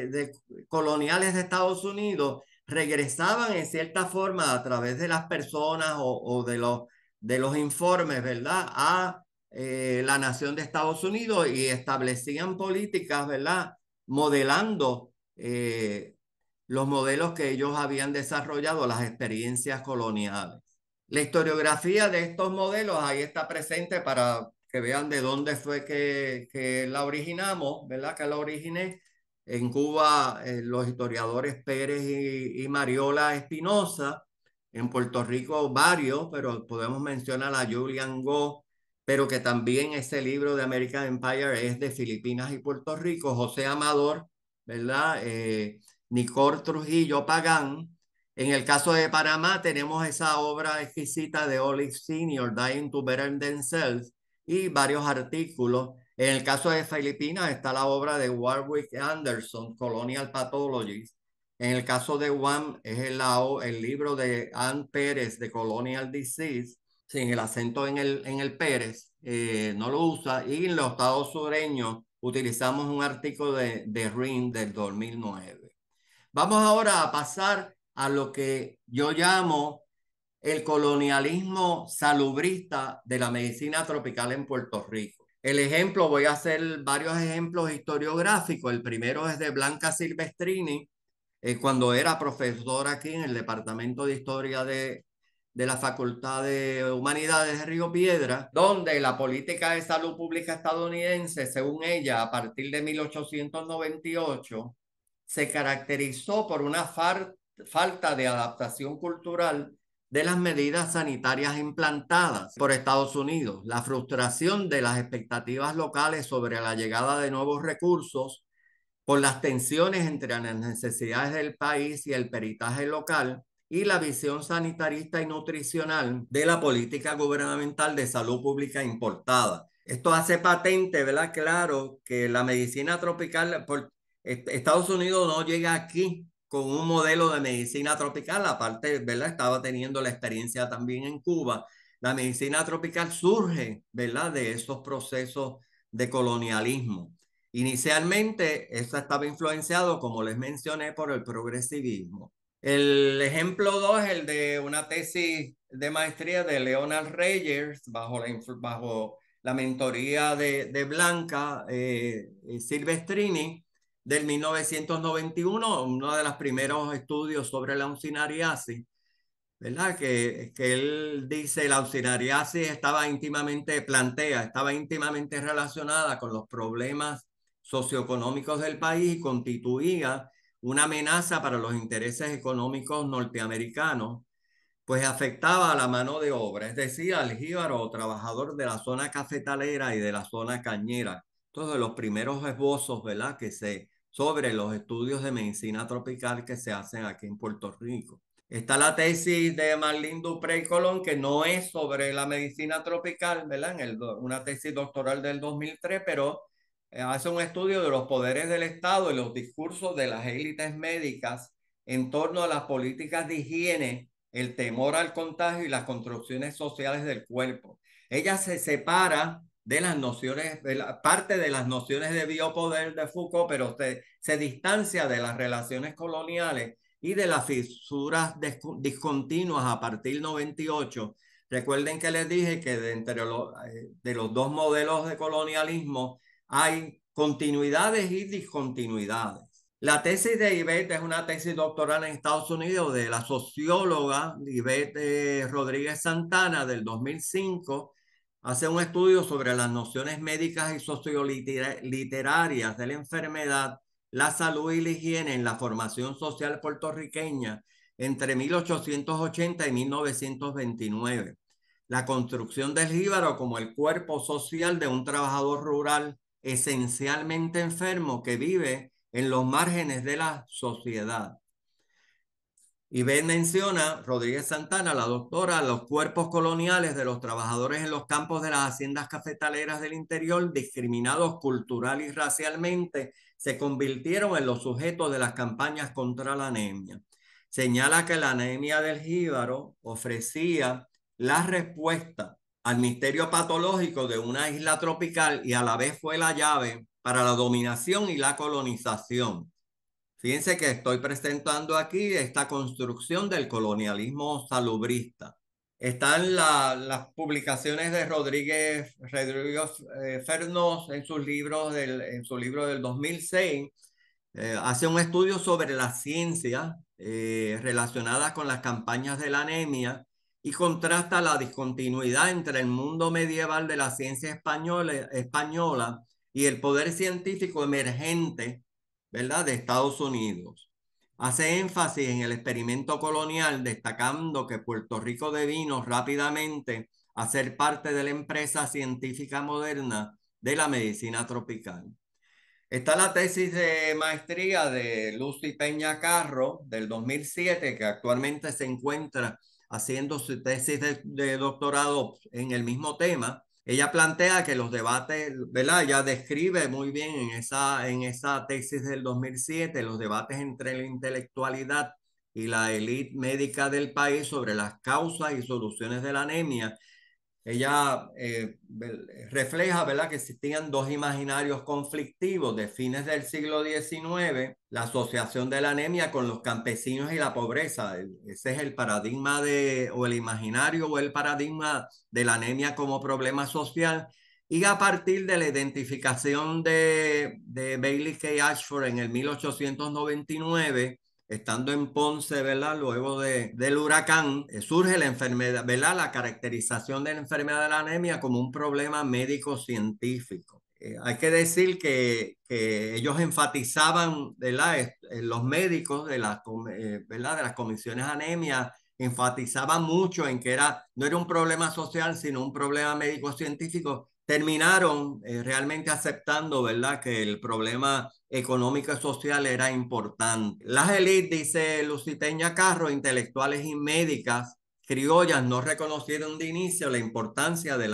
de, coloniales de Estados Unidos regresaban en cierta forma a través de las personas o, de, los, de los informes, ¿verdad? A eh, la nación de Estados Unidos y establecían políticas, ¿verdad? Modelando eh, los modelos que ellos habían desarrollado, las experiencias coloniales. La historiografía de estos modelos ahí está presente para que vean de dónde fue que, que la originamos, ¿verdad? Que la originé. En Cuba, eh, los historiadores Pérez y, Mariola Espinosa. En Puerto Rico, varios, pero podemos mencionar a Julian Go, pero que también ese libro de American Empire es de Filipinas y Puerto Rico. José Amador, ¿verdad? Eh, Nicor Trujillo Pagán. En el caso de Panamá tenemos esa obra exquisita de Olive Senior, Dying to Better Themselves, y varios artículos. En el caso de Filipinas está la obra de Warwick Anderson, Colonial Pathologies. En el caso de Guam es el, el libro de Ann Pérez de Colonial Disease, sin el acento en el, en el Pérez, eh, no lo usa. Y en los estados sureños utilizamos un artículo de, de RIN del 2009. Vamos ahora a pasar a lo que yo llamo el colonialismo salubrista de la medicina tropical en Puerto Rico. El ejemplo, voy a hacer varios ejemplos historiográficos. El primero es de Blanca Silvestrini, eh, cuando era profesora aquí en el Departamento de Historia de, de la Facultad de Humanidades de Río Piedra, donde la política de salud pública estadounidense, según ella, a partir de 1898, se caracterizó por una falta de adaptación cultural de las medidas sanitarias implantadas por Estados Unidos, la frustración de las expectativas locales sobre la llegada de nuevos recursos, por las tensiones entre las necesidades del país y el peritaje local, y la visión sanitarista y nutricional de la política gubernamental de salud pública importada. Esto hace patente, ¿verdad? Claro que la medicina tropical, por, Estados Unidos no llega aquí con un modelo de medicina tropical, aparte, ¿verdad? Estaba teniendo la experiencia también en Cuba. La medicina tropical surge, ¿verdad? De esos procesos de colonialismo. Inicialmente, eso estaba influenciado, como les mencioné, por el progresivismo. El ejemplo 2 es el de una tesis de maestría de Leonard Reyes, bajo la, bajo la mentoría de, de Blanca eh, eh, Silvestrini, del 1991, uno de los primeros estudios sobre la uncinariasis, ¿verdad? Que, él dice la uncinariasis estaba íntimamente, plantea, estaba íntimamente relacionada con los problemas socioeconómicos del país y constituía una amenaza para los intereses económicos norteamericanos, pues afectaba a la mano de obra, es decir, al jíbaro trabajador de la zona cafetalera y de la zona cañera. todos los primeros esbozos, ¿verdad?, que se sobre los estudios de medicina tropical que se hacen aquí en Puerto Rico. Está la tesis de Marlene Dupré Colón, que no es sobre la medicina tropical, ¿verdad? el, una tesis doctoral del 2003, pero eh, hace un estudio de los poderes del Estado y los discursos de las élites médicas en torno a las políticas de higiene, el temor al contagio y las construcciones sociales del cuerpo. Ella se separa de las nociones, de la, parte de las nociones de biopoder de Foucault, pero se, se distancia de las relaciones coloniales y de las fisuras discontinuas a partir del 98. Recuerden que les dije que de entre eh, de los dos modelos de colonialismo hay continuidades y discontinuidades. La tesis de Ivette es una tesis doctoral en Estados Unidos de la socióloga Ivette eh, Rodríguez Santana del 2005 hace un estudio sobre las nociones médicas y socioliterarias de la enfermedad, la salud y la higiene en la formación social puertorriqueña entre 1880 y 1929. La construcción del jíbaro como el cuerpo social de un trabajador rural esencialmente enfermo que vive en los márgenes de la sociedad. Y Ben menciona, Rodríguez Santana, la doctora, los cuerpos coloniales de los trabajadores en los campos de las haciendas cafetaleras del interior, discriminados cultural y racialmente, se convirtieron en los sujetos de las campañas contra la anemia. Señala que la anemia del jíbaro ofrecía la respuesta al misterio patológico de una isla tropical y a la vez fue la llave para la dominación y la colonización. Fíjense que estoy presentando aquí esta construcción del colonialismo salubrista. Están las publicaciones de Rodríguez, Rodríguez eh, Fernos en sus libros del, en su libro del 2006. Eh, hace un estudio sobre la ciencia eh, relacionada con las campañas de la anemia y contrasta la discontinuidad entre el mundo medieval de la ciencia española, española y el poder científico emergente ¿verdad? de Estados Unidos. Hace énfasis en el experimento colonial, destacando que Puerto Rico devino rápidamente a ser parte de la empresa científica moderna de la medicina tropical. Está la tesis de maestría de Lucy Peña Carro del 2007, que actualmente se encuentra haciendo su tesis de, de doctorado en el mismo tema ella plantea que los debates, ¿verdad? Ella describe muy bien en esa, en esa tesis del 2007 los debates entre la intelectualidad y la élite médica del país sobre las causas y soluciones de la anemia ella eh, refleja ¿verdad? que existían dos imaginarios conflictivos de fines del siglo XIX, la asociación de la anemia con los campesinos y la pobreza. Ese es el paradigma de, o el imaginario o el paradigma de la anemia como problema social. Y a partir de la identificación de, de Bailey K. Ashford en el 1899, estando en Ponce, ¿verdad? Luego del huracán, eh, surge la enfermedad, ¿verdad? La caracterización de la enfermedad de la anemia como un problema médico-científico. Eh, hay que decir que, ellos enfatizaban, ¿verdad? Eh, los médicos de, la, ¿verdad? de las comisiones anemia enfatizaban mucho en que era, no era un problema social, sino un problema médico-científico terminaron eh, realmente aceptando, ¿verdad?, que el problema económico y social era importante. Las élites, dice Luciteña Carro, intelectuales y médicas criollas no reconocieron de inicio la importancia del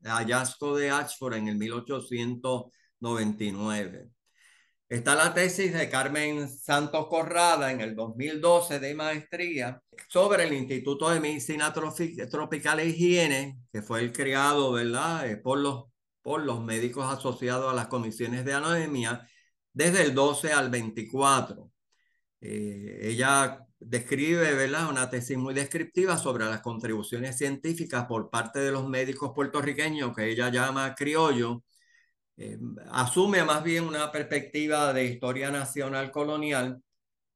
hallazgo de Ashford en el 1899. Está la tesis de Carmen Santos Corrada en el 2012 de maestría sobre el Instituto de Medicina Tropical e Higiene, que fue el creado ¿verdad? Eh, por, los, por los médicos asociados a las comisiones de anemia desde el 12 al 24. Eh, ella describe ¿verdad? una tesis muy descriptiva sobre las contribuciones científicas por parte de los médicos puertorriqueños que ella llama criollo eh, asume más bien una perspectiva de historia nacional colonial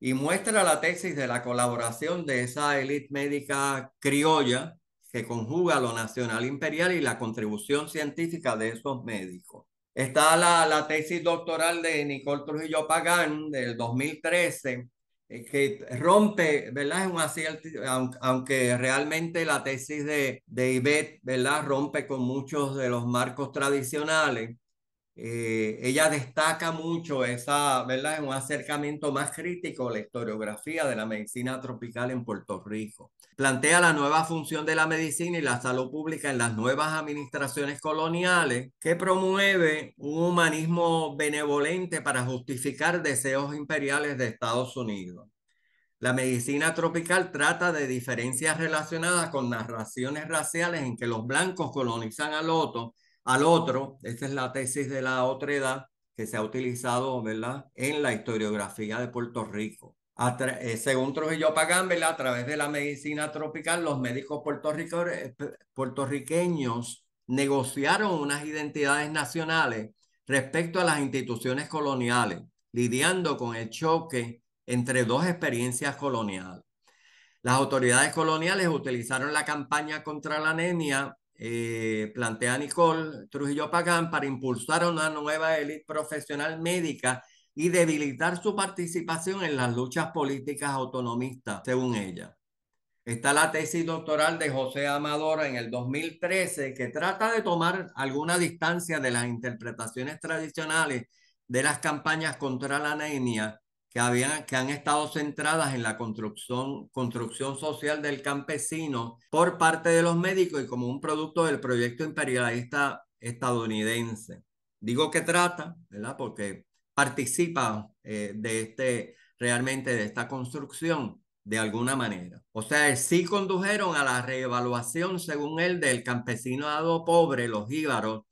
y muestra la tesis de la colaboración de esa élite médica criolla que conjuga lo nacional imperial y la contribución científica de esos médicos. Está la, tesis doctoral de Nicole Trujillo Pagán del 2013, eh, que rompe, ¿verdad? Es un aunque, realmente la tesis de, de Ivette, ¿verdad? Rompe con muchos de los marcos tradicionales eh, ella destaca mucho esa, ¿verdad? Un acercamiento más crítico a la historiografía de la medicina tropical en Puerto Rico. Plantea la nueva función de la medicina y la salud pública en las nuevas administraciones coloniales, que promueve un humanismo benevolente para justificar deseos imperiales de Estados Unidos. La medicina tropical trata de diferencias relacionadas con narraciones raciales en que los blancos colonizan al otro al otro. esta es la tesis de la otra edad que se ha utilizado en la historiografía de Puerto Rico. Eh, según Trujillo Pagán, a través de la medicina tropical, los médicos puertorriqueños negociaron unas identidades nacionales respecto a las instituciones coloniales, lidiando con el choque entre dos experiencias coloniales. Las autoridades coloniales utilizaron la campaña contra la anemia eh, plantea Nicole Trujillo Pagán para impulsar una nueva élite profesional médica y debilitar su participación en las luchas políticas autonomistas, según ella. Está la tesis doctoral de José Amador en el 2013, que trata de tomar alguna distancia de las interpretaciones tradicionales de las campañas contra la anemia que, que han estado centradas en la construcción, construcción social del campesino por parte de los médicos y como un producto del proyecto imperialista estadounidense. Digo que trata, ¿verdad? Porque participa eh, de este, realmente de esta construcción de alguna manera. O sea, sí condujeron a la reevaluación, según él, del campesinado pobre, los íbaros,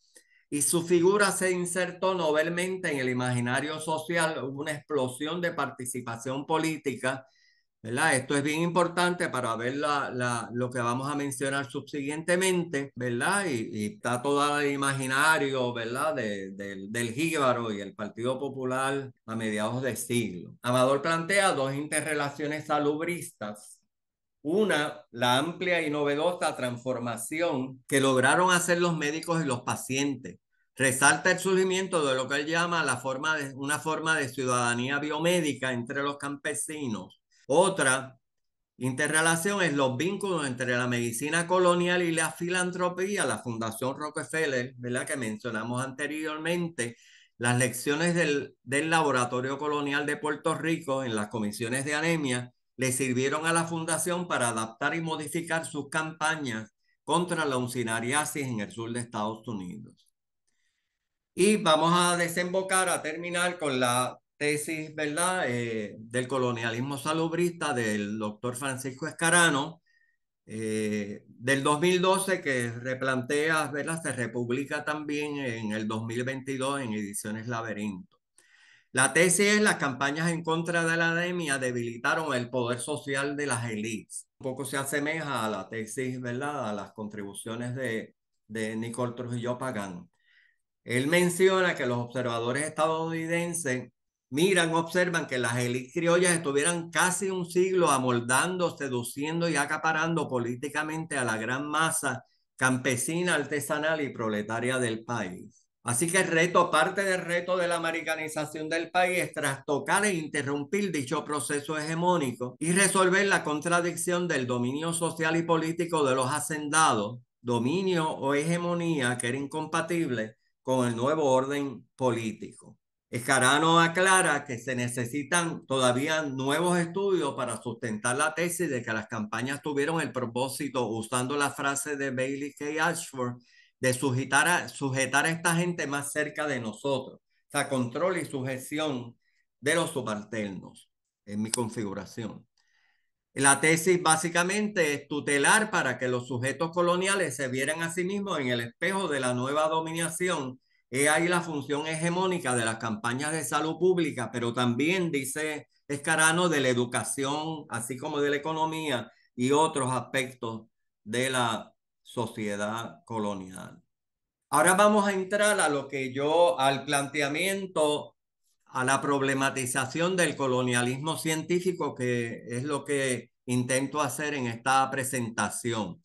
y su figura se insertó novelmente en el imaginario social, una explosión de participación política. ¿verdad? Esto es bien importante para ver la, la, lo que vamos a mencionar subsiguientemente, ¿verdad? Y, está todo el imaginario, ¿verdad? De, del jíbaro y el Partido Popular a mediados de siglo. Amador plantea dos interrelaciones salubristas una, la amplia y novedosa transformación que lograron hacer los médicos y los pacientes. Resalta el surgimiento de lo que él llama la forma de, una forma de ciudadanía biomédica entre los campesinos. Otra interrelación es los vínculos entre la medicina colonial y la filantropía, la Fundación Rockefeller, la que mencionamos anteriormente, las lecciones del Laboratorio Colonial de Puerto Rico en las comisiones de anemia le sirvieron a la fundación para adaptar y modificar sus campañas contra la uncinariasis en el sur de Estados Unidos. Y vamos a desembocar, a terminar con la tesis, ¿verdad?, eh, del colonialismo salubrista del doctor Francisco Escarano, eh, del 2012, que replantea, se republica también en el 2022 en Ediciones Laberinto. La tesis es las campañas en contra de la anemia debilitaron el poder social de las élites. Un poco se asemeja a la tesis, ¿verdad? A las contribuciones de, de Nicole Trujillo Pagán. Él menciona que los observadores estadounidenses miran, observan que las élites criollas estuvieran casi un siglo amoldando, seduciendo y acaparando políticamente a la gran masa campesina, artesanal y proletaria del país. Así que el reto, parte del reto de la americanización del país es trastocar e interrumpir dicho proceso hegemónico y resolver la contradicción del dominio social y político de los hacendados, dominio o hegemonía que era incompatible con el nuevo orden político. Escarano aclara que se necesitan todavía nuevos estudios para sustentar la tesis de que las campañas tuvieron el propósito, usando la frase de Bailey K. Ashford, de sujetar a, sujetar a esta gente más cerca de nosotros. O sea, control y sujeción de los subalternos en mi configuración. La tesis básicamente es tutelar para que los sujetos coloniales se vieran a sí mismos en el espejo de la nueva dominación. Es ahí la función hegemónica de las campañas de salud pública, pero también, dice Escarano, de la educación, así como de la economía y otros aspectos de la sociedad colonial. Ahora vamos a entrar a lo que yo, al planteamiento, a la problematización del colonialismo científico, que es lo que intento hacer en esta presentación.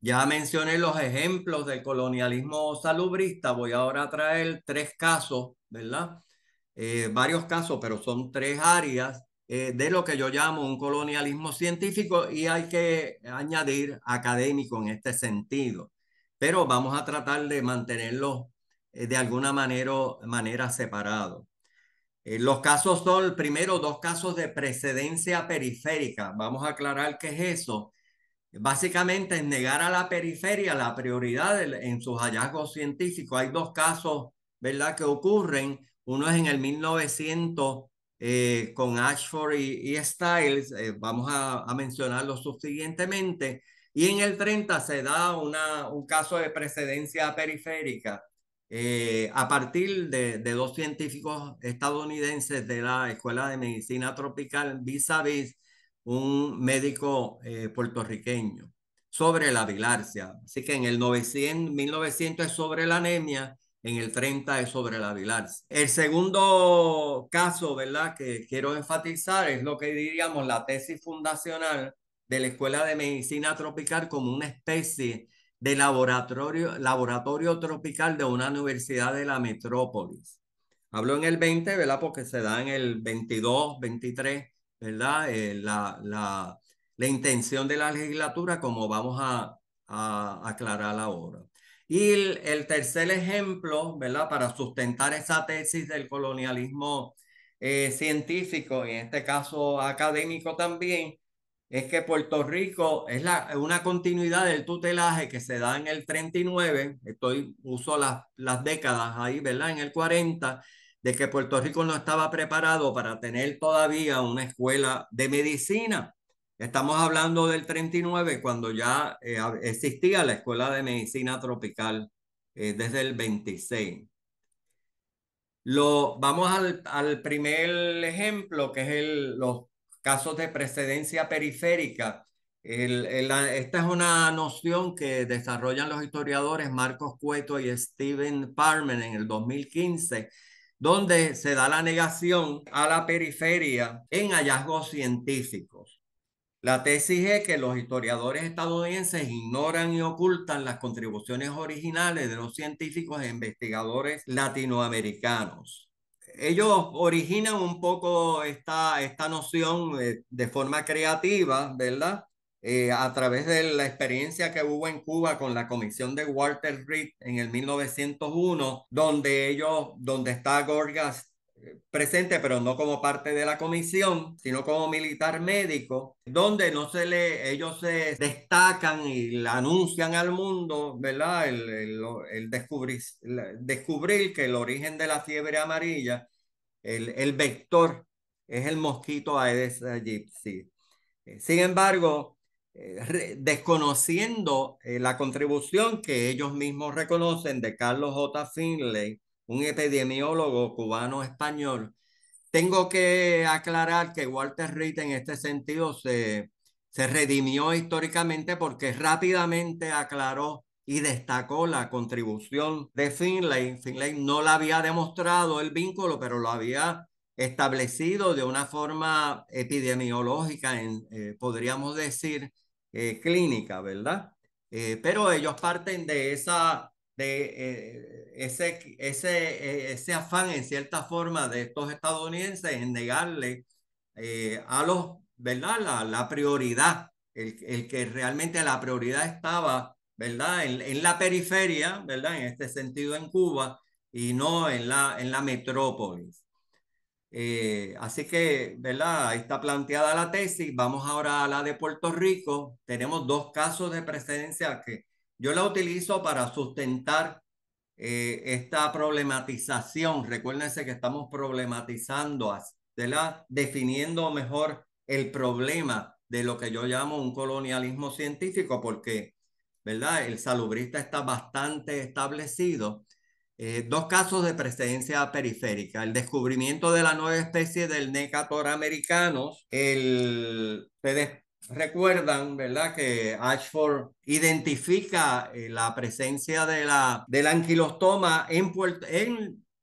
Ya mencioné los ejemplos del colonialismo salubrista, voy ahora a traer tres casos, ¿verdad? Eh, varios casos, pero son tres áreas eh, de lo que yo llamo un colonialismo científico y hay que añadir académico en este sentido. Pero vamos a tratar de mantenerlo eh, de alguna manera, manera separados. Eh, los casos son, primero, dos casos de precedencia periférica. Vamos a aclarar qué es eso. Básicamente es negar a la periferia la prioridad en sus hallazgos científicos. Hay dos casos, ¿verdad?, que ocurren. Uno es en el 1900. Eh, con Ashford y, Stiles, Styles, eh, vamos a, a mencionarlo subsiguientemente, y en el 30 se da un caso de precedencia periférica eh, a partir de, dos científicos estadounidenses de la Escuela de Medicina Tropical vis a vis un médico puertorriqueño sobre la bilarcia. Así que en el 1900 es sobre la anemia en el 30 es sobre la Vilar. El segundo caso, ¿verdad?, que quiero enfatizar es lo que diríamos la tesis fundacional de la Escuela de Medicina Tropical como una especie de laboratorio, laboratorio tropical de una universidad de la metrópolis. Hablo en el 20, ¿verdad?, porque se da en el 22, 23, ¿verdad?, eh, la, la, la, intención de la legislatura, como vamos a, a aclarar ahora. Y el, tercer ejemplo, ¿verdad? Para sustentar esa tesis del colonialismo eh, científico, y en este caso académico también, es que Puerto Rico es una continuidad del tutelaje que se da en el 39, estoy, uso las, las décadas ahí, ¿verdad? En el 40, de que Puerto Rico no estaba preparado para tener todavía una escuela de medicina. Estamos hablando del 39, cuando ya eh, existía la Escuela de Medicina Tropical eh, desde el 26. Lo, vamos al, primer ejemplo, que es el, los casos de precedencia periférica. esta es una noción que desarrollan los historiadores Marcos Cueto y Steven Parmen en el 2015, donde se da la negación a la periferia en hallazgos científicos. La tesis es que los historiadores estadounidenses ignoran y ocultan las contribuciones originales de los científicos e investigadores latinoamericanos. Ellos originan un poco esta, esta noción eh, de, forma creativa, ¿verdad? Eh, a través de la experiencia que hubo en Cuba con la comisión de Walter Reed en el 1901, donde ellos, donde está Gorgas presente, pero no como parte de la comisión, sino como militar médico, donde no se le, ellos se destacan y anuncian al mundo, ¿verdad? El, descubrir, descubrir que el origen de la fiebre amarilla, el, el vector, es el mosquito Aedes aegypti. Eh, sin embargo, eh, desconociendo eh, la contribución que ellos mismos reconocen de Carlos J. Finley, un epidemiólogo cubano-español. Tengo que aclarar que Walter Reed en este sentido se, redimió históricamente porque rápidamente aclaró y destacó la contribución de Finlay. Finlay no la había demostrado el vínculo, pero lo había establecido de una forma epidemiológica, en, eh, podríamos decir, eh, clínica, ¿verdad? Eh, pero ellos parten de esa de eh, ese, ese, e, ese afán, en cierta forma, de estos estadounidenses en negarle eh, a los, ¿verdad? La, la prioridad, el, el, que realmente la prioridad estaba, ¿verdad? En, en, la periferia, ¿verdad? En este sentido en Cuba y no en la, en la metrópolis. Eh, así que, ¿verdad? Ahí está planteada la tesis. Vamos ahora a la de Puerto Rico. Tenemos dos casos de presencia que yo la utilizo para sustentar eh, esta problematización. Recuérdense que estamos problematizando, ¿verdad? definiendo mejor el problema de lo que yo llamo un colonialismo científico, porque ¿verdad? el salubrista está bastante establecido. Eh, dos casos de presencia periférica, el descubrimiento de la nueva especie del necator americanos, el, recuerdan, ¿verdad?, que Ashford identifica eh, la presencia de la, del anquilostoma en,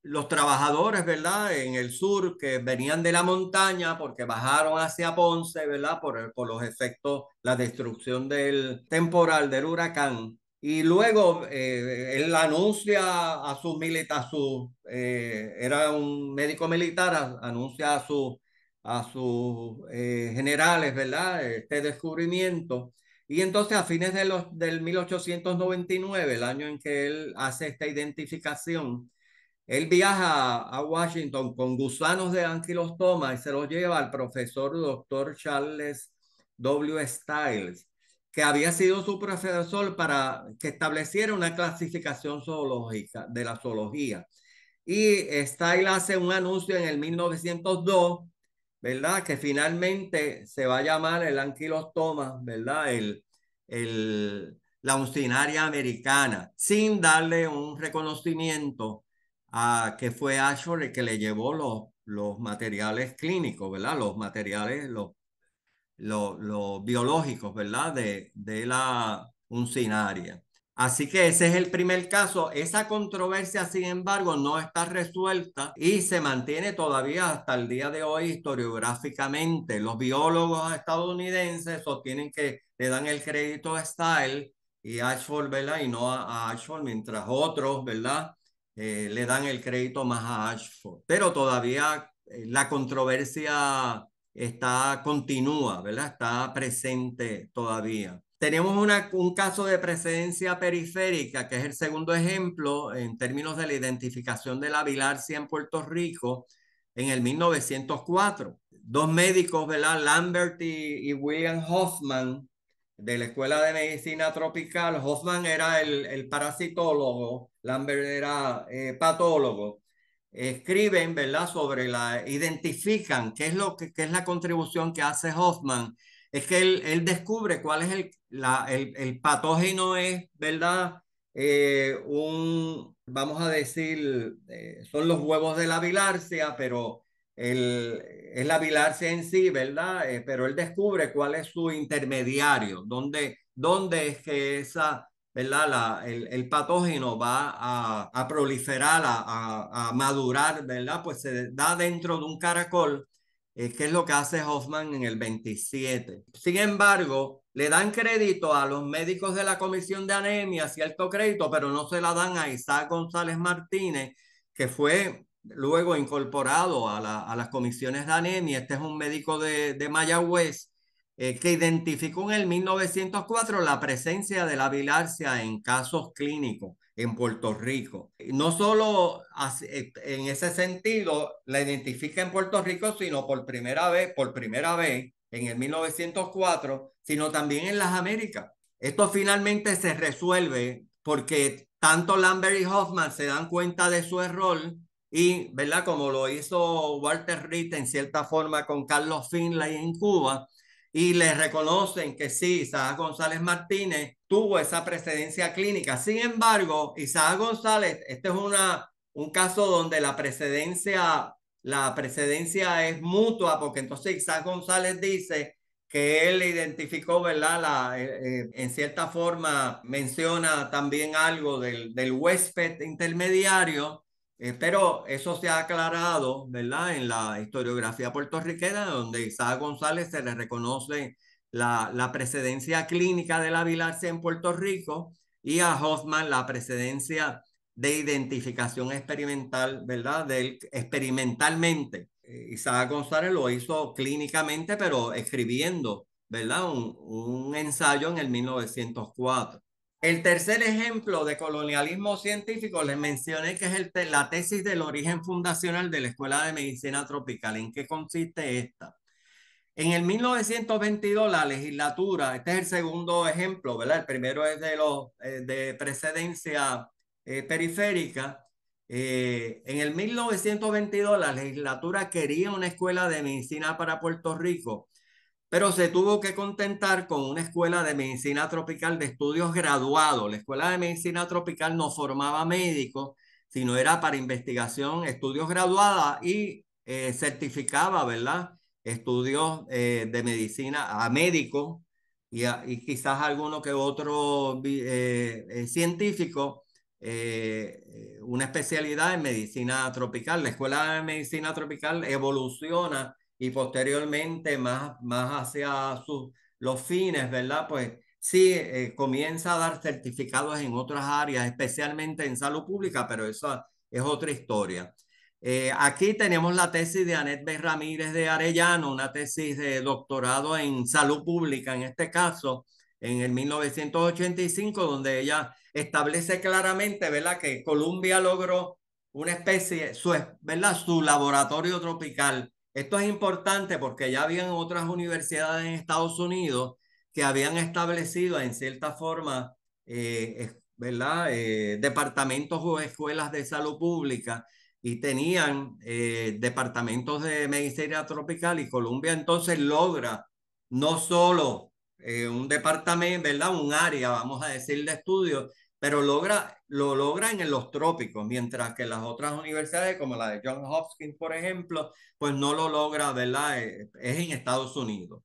los trabajadores, ¿verdad? En el sur que venían de la montaña porque bajaron hacia Ponce, ¿verdad? Por, por los efectos, la destrucción del temporal, del huracán. Y luego eh, él anuncia a sus militares, su, eh, era un médico militar, anuncia a su a sus eh, generales, ¿verdad? Este descubrimiento. Y entonces a fines de los, del 1899, el año en que él hace esta identificación, él viaja a Washington con gusanos de anquilostoma y se los lleva al profesor doctor Charles W. Stiles, que había sido su profesor para que estableciera una clasificación zoológica de la zoología. Y Stiles hace un anuncio en el 1902 ¿verdad? Que finalmente se va a llamar el anquilostoma, ¿verdad? El, la uncinaria americana, sin darle un reconocimiento a que fue Ashford el que le llevó los, los materiales clínicos, ¿verdad? Los materiales, los, biológicos, ¿verdad? de la uncinaria. Así que ese es el primer caso. Esa controversia, sin embargo, no está resuelta y se mantiene todavía hasta el día de hoy historiográficamente. Los biólogos estadounidenses sostienen que le dan el crédito a Style y Ashford, ¿verdad? Y no a, Ashford, mientras otros, ¿verdad? Eh, le dan el crédito más a Ashford. Pero todavía eh, la controversia está continúa, ¿verdad? Está presente todavía. Tenemos una, un caso de presencia periférica, que es el segundo ejemplo en términos de la identificación de la bilarcia en Puerto Rico en el 1904. Dos médicos, ¿verdad? Lambert y, y William Hoffman, de la Escuela de Medicina Tropical. Hoffman era el, el parasitólogo, Lambert era eh, patólogo. Escriben, ¿verdad? Sobre la, identifican qué es lo que qué es la contribución que hace Hoffman es que él, descubre cuál es el, el, patógeno, es, ¿verdad? Eh, un, vamos a decir, eh, son los huevos de la bilarcia, pero el, es la bilarcia en sí, ¿verdad? Eh, pero él descubre cuál es su intermediario, dónde, dónde es que esa, ¿verdad? La, el, patógeno va a, proliferar, a, madurar, ¿verdad? Pues se da dentro de un caracol es que es lo que hace Hoffman en el 27. Sin embargo, le dan crédito a los médicos de la Comisión de Anemia, cierto crédito, pero no se la dan a Isaac González Martínez, que fue luego incorporado a, las comisiones de anemia. Este es un médico de, Mayagüez eh, que identificó en el 1904 la presencia de la bilarcia en casos clínicos en Puerto Rico. No solo eh, en ese sentido la identifica en Puerto Rico, sino por primera vez, por primera vez en el 1904, sino también en las Américas. Esto finalmente se resuelve porque tanto Lambert y Hoffman se dan cuenta de su error y, ¿verdad? Como lo hizo Walter Reed en cierta forma con Carlos Finlay en Cuba, y le reconocen que sí, Isaac González Martínez tuvo esa precedencia clínica. Sin embargo, Isaac González, este es una, un caso donde la precedencia, la precedencia es mutua, porque entonces Isaac González dice que él identificó, ¿verdad? La, eh, eh, en cierta forma menciona también algo del, del huésped intermediario, eh, pero eso se ha aclarado, ¿verdad? En la historiografía puertorriqueña, donde Isaac González se le reconoce la, precedencia clínica de la bilarcia en Puerto Rico y a Hoffman la precedencia de identificación experimental, ¿verdad? experimentalmente. Eh, Isaac González lo hizo clínicamente, pero escribiendo, ¿verdad? Un, ensayo en el 1904. El tercer ejemplo de colonialismo científico les mencioné que es la tesis del origen fundacional de la Escuela de Medicina Tropical. ¿En qué consiste esta? En el 1922, la legislatura, este es el segundo ejemplo, ¿verdad? El primero es de los eh, de precedencia eh, periférica. Eh, en el 1922, la legislatura quería una escuela de medicina para Puerto Rico, pero se tuvo que contentar con una escuela de medicina tropical de estudios graduados. La escuela de medicina tropical no formaba médicos, sino era para investigación, estudios graduados y certificaba, ¿verdad? estudios eh, de medicina a médico y, quizás alguno que otro eh, eh, científico, una especialidad en medicina tropical. La Escuela de Medicina Tropical evoluciona y posteriormente más, más hacia sus, los fines, ¿verdad? Pues sí, comienza a dar certificados en otras áreas, especialmente en salud pública, pero eso es otra historia. Eh, aquí tenemos la tesis de Anet B. Ramírez de Arellano, una tesis de doctorado en salud pública, en este caso, en el 1985, donde ella establece claramente ¿verdad? que Colombia logró una especie, su, ¿verdad? su laboratorio tropical. Esto es importante porque ya habían otras universidades en Estados Unidos que habían establecido en cierta forma eh, ¿verdad? Eh, departamentos o escuelas de salud pública y tenían eh, departamentos de medicina Tropical y Colombia entonces logra no solo eh, un departamento, ¿verdad? Un área, vamos a decir, de estudio, pero logra, lo logran en los trópicos, mientras que las otras universidades, como la de John Hopkins, por ejemplo, pues no lo logra, ¿verdad? Eh, es en Estados Unidos.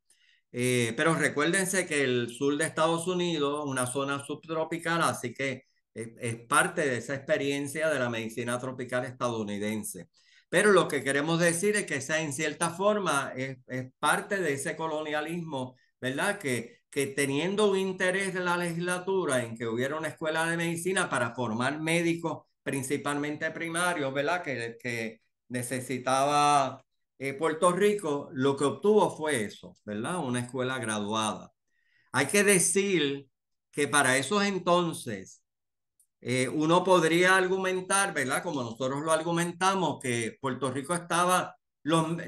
pero recuérdense que el sur de Estados Unidos una zona subtropical, así que es, parte de esa experiencia de la medicina tropical estadounidense. Pero lo que queremos decir es que esa, en cierta forma, es, parte de ese colonialismo, ¿verdad? Que, que teniendo un interés de la legislatura en que hubiera una escuela de medicina para formar médicos principalmente primarios, ¿verdad? Que, que necesitaba eh, Puerto Rico, lo que obtuvo fue eso, ¿verdad? Una escuela graduada. Hay que decir que para esos entonces eh, uno podría argumentar, ¿verdad? Como nosotros lo argumentamos, que Puerto Rico estaba,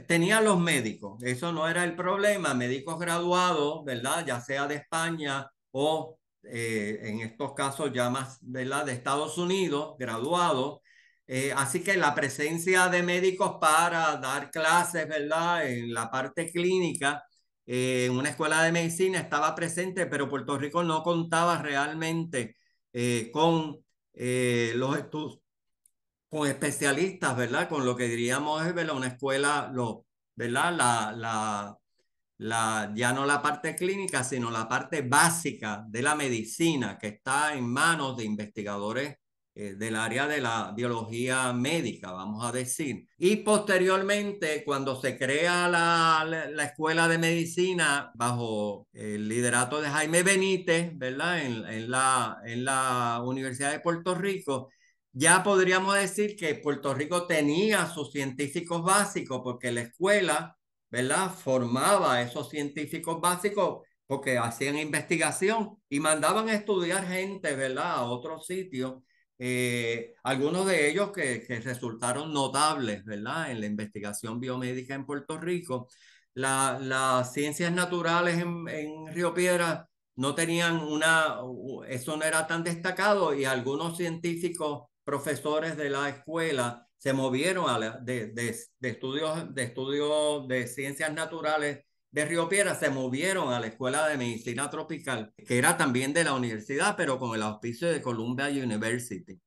tenía los médicos, eso no era el problema, médicos graduados, ¿verdad? Ya sea de España o eh, en estos casos ya más, ¿verdad? De Estados Unidos, graduados. Eh, así que la presencia de médicos para dar clases, ¿verdad? En la parte clínica, en una escuela de medicina estaba presente, pero Puerto Rico no contaba realmente con eh, los estudios con especialistas, ¿verdad? Con lo que diríamos es, ¿verdad? Una escuela, lo, ¿verdad? La, la, la, ya no la parte clínica, sino la parte básica de la medicina que está en manos de investigadores eh, del área de la biología médica, vamos a decir. Y posteriormente, cuando se crea la, Escuela de Medicina bajo el liderato de Jaime Benítez, ¿verdad? En, la, Universidad de Puerto Rico, ya podríamos decir que Puerto Rico tenía sus científicos básicos porque la escuela, ¿verdad? Formaba esos científicos básicos porque hacían investigación y mandaban a estudiar gente, ¿verdad? A otros sitios eh, algunos de ellos que, que, resultaron notables, ¿verdad? En la investigación biomédica en Puerto Rico. las ciencias naturales en, en Río Piedra no tenían una, eso no era tan destacado y algunos científicos, profesores de la escuela, se movieron a de, de, estudios, de estudios de ciencias naturales de Río Piedra se movieron a la Escuela de Medicina Tropical, que era también de la universidad, pero con el auspicio de Columbia University.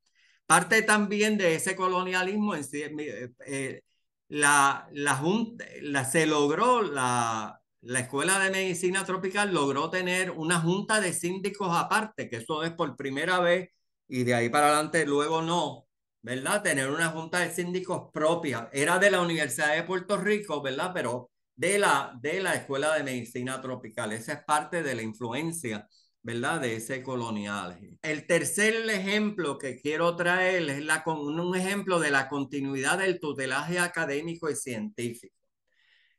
Parte también de ese colonialismo, en eh, eh, eh, la, la, la, se logró, la, la Escuela de Medicina Tropical logró tener una junta de síndicos aparte, que eso es por primera vez, y de ahí para adelante luego no, ¿verdad? Tener una junta de síndicos propia. Era de la Universidad de Puerto Rico, ¿verdad? Pero de la, de la Escuela de Medicina Tropical. Esa es parte de la influencia, ¿verdad? De ese colonial. El tercer ejemplo que quiero traer es la, un ejemplo de la continuidad del tutelaje académico y científico.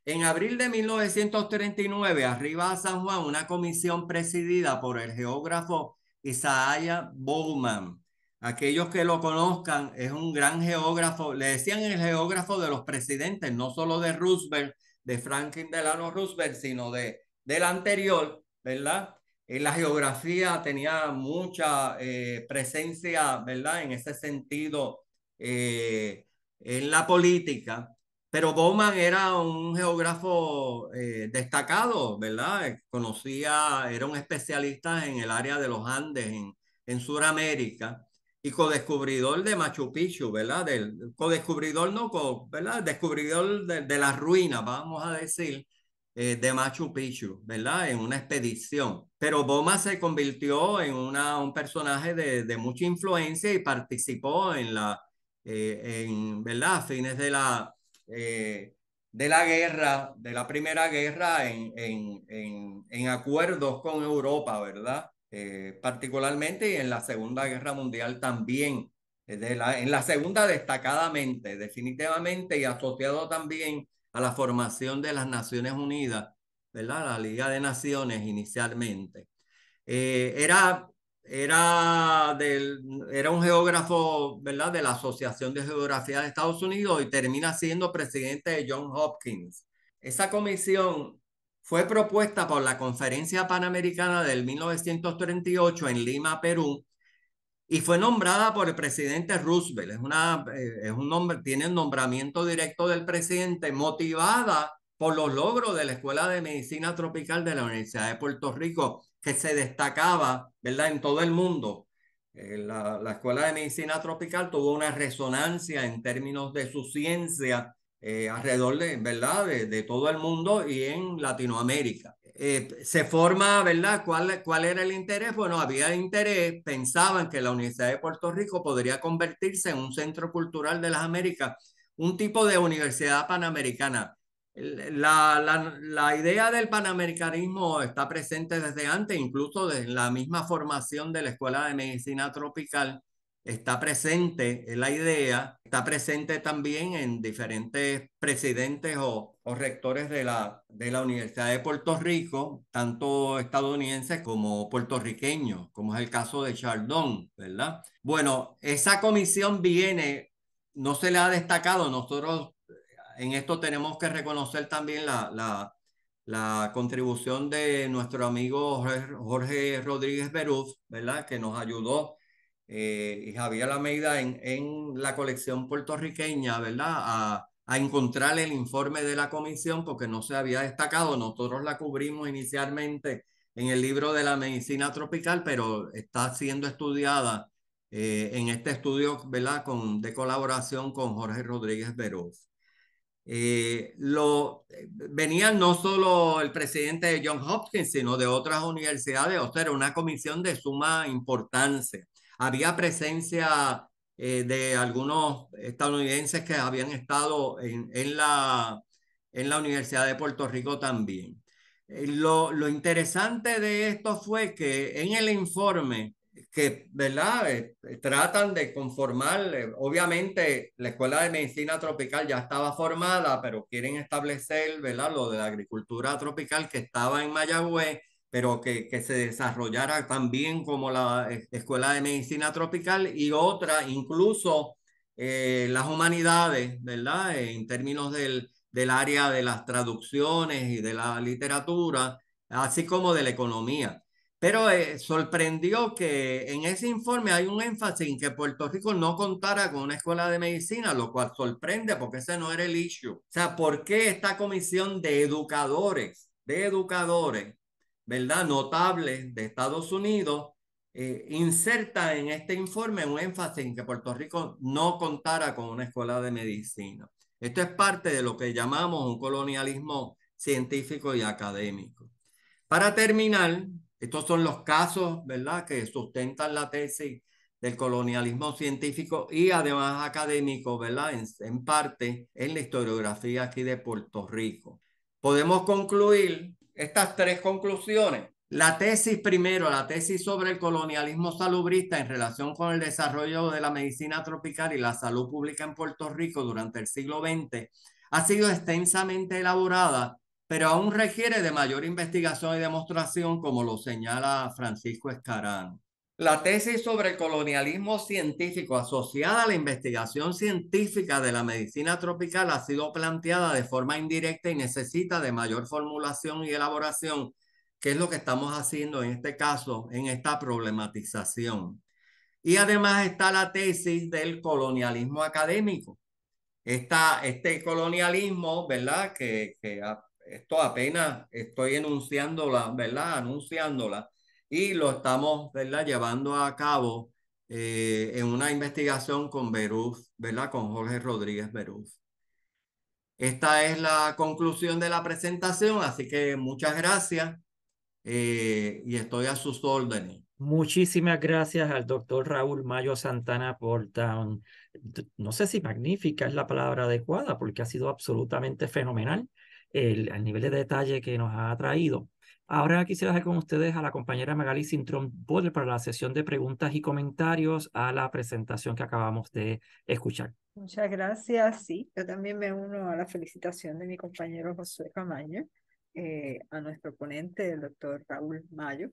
En abril de 1939, arriba a San Juan, una comisión presidida por el geógrafo Isaiah Bowman. Aquellos que lo conozcan, es un gran geógrafo. Le decían el geógrafo de los presidentes, no solo de Roosevelt, de Franklin Delano Roosevelt, sino de, del anterior, ¿verdad? En eh, la geografía tenía mucha eh, presencia, ¿verdad? En ese sentido, eh, en la política. Pero Bowman era un geógrafo destacado, ¿verdad? Conocía, era un especialista en el área de los Andes, en, en Sudamérica y co-descubridor de Machu Picchu, ¿verdad? Del co-descubridor, no, ¿verdad? Descubridor de, de las ruinas, vamos a decir, eh, de Machu Picchu, ¿verdad? En una expedición. Pero Boma se convirtió en una, un personaje de, de mucha influencia y participó en la, eh, en, ¿verdad? A fines de la, eh, de la guerra, de la primera guerra, en, en, en acuerdos con Europa, ¿verdad? Eh, particularmente y en la Segunda Guerra Mundial también, en la Segunda destacadamente, definitivamente, y asociado también a la formación de las Naciones Unidas, ¿verdad? La Liga de Naciones inicialmente. Eh, era, era, del, era un geógrafo, ¿verdad? De la Asociación de Geografía de Estados Unidos y termina siendo presidente de John Hopkins. Esa comisión fue propuesta por la Conferencia Panamericana del 1938 en Lima, Perú, y fue nombrada por el presidente Roosevelt. Es una, eh, es un nombre, tiene el nombramiento directo del presidente, motivada por los logros de la Escuela de Medicina Tropical de la Universidad de Puerto Rico, que se destacaba, ¿verdad?, en todo el mundo. Eh, la, la Escuela de Medicina Tropical tuvo una resonancia en términos de su ciencia eh, alrededor de, ¿verdad? De, todo el mundo y en Latinoamérica. Eh, se forma, ¿verdad? ¿Cuál, ¿Cuál era el interés? Bueno, había interés, pensaban que la Universidad de Puerto Rico podría convertirse en un centro cultural de las Américas, un tipo de universidad panamericana. La, la, idea del panamericanismo está presente desde antes, incluso desde la misma formación de la Escuela de Medicina Tropical, está presente la idea, está presente también en diferentes presidentes o, rectores de la, de la Universidad de Puerto Rico, tanto estadounidenses como puertorriqueños, como es el caso de Chardón, ¿verdad? Bueno, esa comisión viene, no se le ha destacado, nosotros eh, en esto tenemos que reconocer también la, la, la contribución de nuestro amigo Jorge, Rodríguez Beruz, ¿verdad? Que nos ayudó eh, y Javier Alameda en, la colección puertorriqueña, ¿verdad? A, encontrar el informe de la comisión porque no se había destacado. Nosotros la cubrimos inicialmente en el libro de la medicina tropical, pero está siendo estudiada eh, en este estudio, ¿verdad? Con, de colaboración con Jorge Rodríguez Veroz. Eh, lo, venían no solo el presidente de John Hopkins, sino de otras universidades, o sea, era una comisión de suma importancia había presencia eh, de algunos estadounidenses que habían estado en, la, en la Universidad de Puerto Rico también. Eh, lo, lo, interesante de esto fue que en el informe que, ¿verdad? Eh, tratan de conformar, obviamente la Escuela de Medicina Tropical ya estaba formada, pero quieren establecer, ¿verdad? Lo de la agricultura tropical que estaba en Mayagüez pero que, que, se desarrollara también como la Escuela de Medicina Tropical y otra, incluso eh, las humanidades, ¿verdad? Eh, en términos del, del, área de las traducciones y de la literatura, así como de la economía. Pero eh, sorprendió que en ese informe hay un énfasis en que Puerto Rico no contara con una escuela de medicina, lo cual sorprende porque ese no era el issue. O sea, ¿por qué esta comisión de educadores, de educadores, ¿verdad? notable de Estados Unidos, eh, inserta en este informe un énfasis en que Puerto Rico no contara con una escuela de medicina. Esto es parte de lo que llamamos un colonialismo científico y académico. Para terminar, estos son los casos ¿verdad? que sustentan la tesis del colonialismo científico y además académico, ¿verdad? En, en parte en la historiografía aquí de Puerto Rico. Podemos concluir estas tres conclusiones. La tesis primero, la tesis sobre el colonialismo salubrista en relación con el desarrollo de la medicina tropical y la salud pública en Puerto Rico durante el siglo XX, ha sido extensamente elaborada, pero aún requiere de mayor investigación y demostración, como lo señala Francisco Escarán. La tesis sobre el colonialismo científico asociada a la investigación científica de la medicina tropical ha sido planteada de forma indirecta y necesita de mayor formulación y elaboración, que es lo que estamos haciendo en este caso, en esta problematización. Y además está la tesis del colonialismo académico. Está este colonialismo, ¿verdad? Que, esto apenas estoy enunciándola, ¿verdad? Anunciándola y lo estamos ¿verdad? llevando a cabo eh, en una investigación con Beruf, ¿verdad? con Jorge Rodríguez Beruf. Esta es la conclusión de la presentación, así que muchas gracias eh, y estoy a sus órdenes. Muchísimas gracias al doctor Raúl Mayo Santana por tan, no sé si magnífica es la palabra adecuada, porque ha sido absolutamente fenomenal el, el nivel de detalle que nos ha traído. Ahora quisiera dejar con ustedes a la compañera Magali Sintrón para la sesión de preguntas y comentarios a la presentación que acabamos de escuchar. Muchas gracias. Sí, yo también me uno a la felicitación de mi compañero José Camaño, eh, a nuestro ponente, el doctor Raúl Mayo,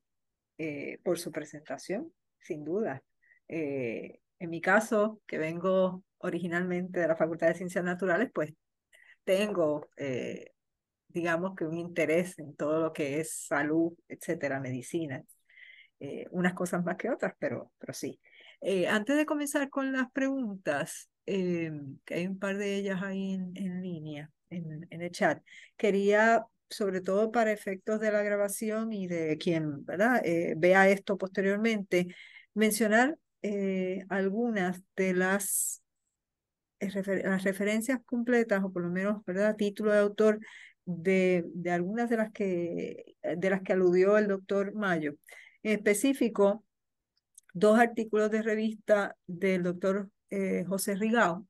eh, por su presentación, sin duda. Eh, en mi caso, que vengo originalmente de la Facultad de Ciencias Naturales, pues tengo digamos que un interés en todo lo que es salud, etcétera, medicina, eh, unas cosas más que otras, pero, pero sí. Eh, antes de comenzar con las preguntas, eh, que hay un par de ellas ahí en, en línea, en, en, el chat, quería, sobre todo para efectos de la grabación y de quien ¿verdad? vea esto posteriormente, mencionar algunas de las las referencias completas o por lo menos ¿verdad? título de autor de, algunas de las, que, de las que aludió el doctor Mayo. En específico, dos artículos de revista del doctor eh, José Rigao,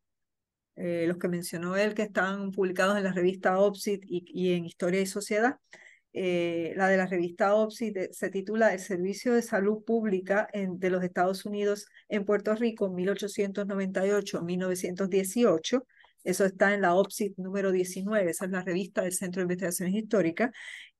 eh, los que mencionó él, que están publicados en la revista opsid y, en Historia y Sociedad. Eh, la de la revista opsid se titula El Servicio de Salud Pública de los Estados Unidos en Puerto Rico 1898-1918 eso está en la OPSIT número 19, esa es la revista del Centro de Investigaciones Históricas.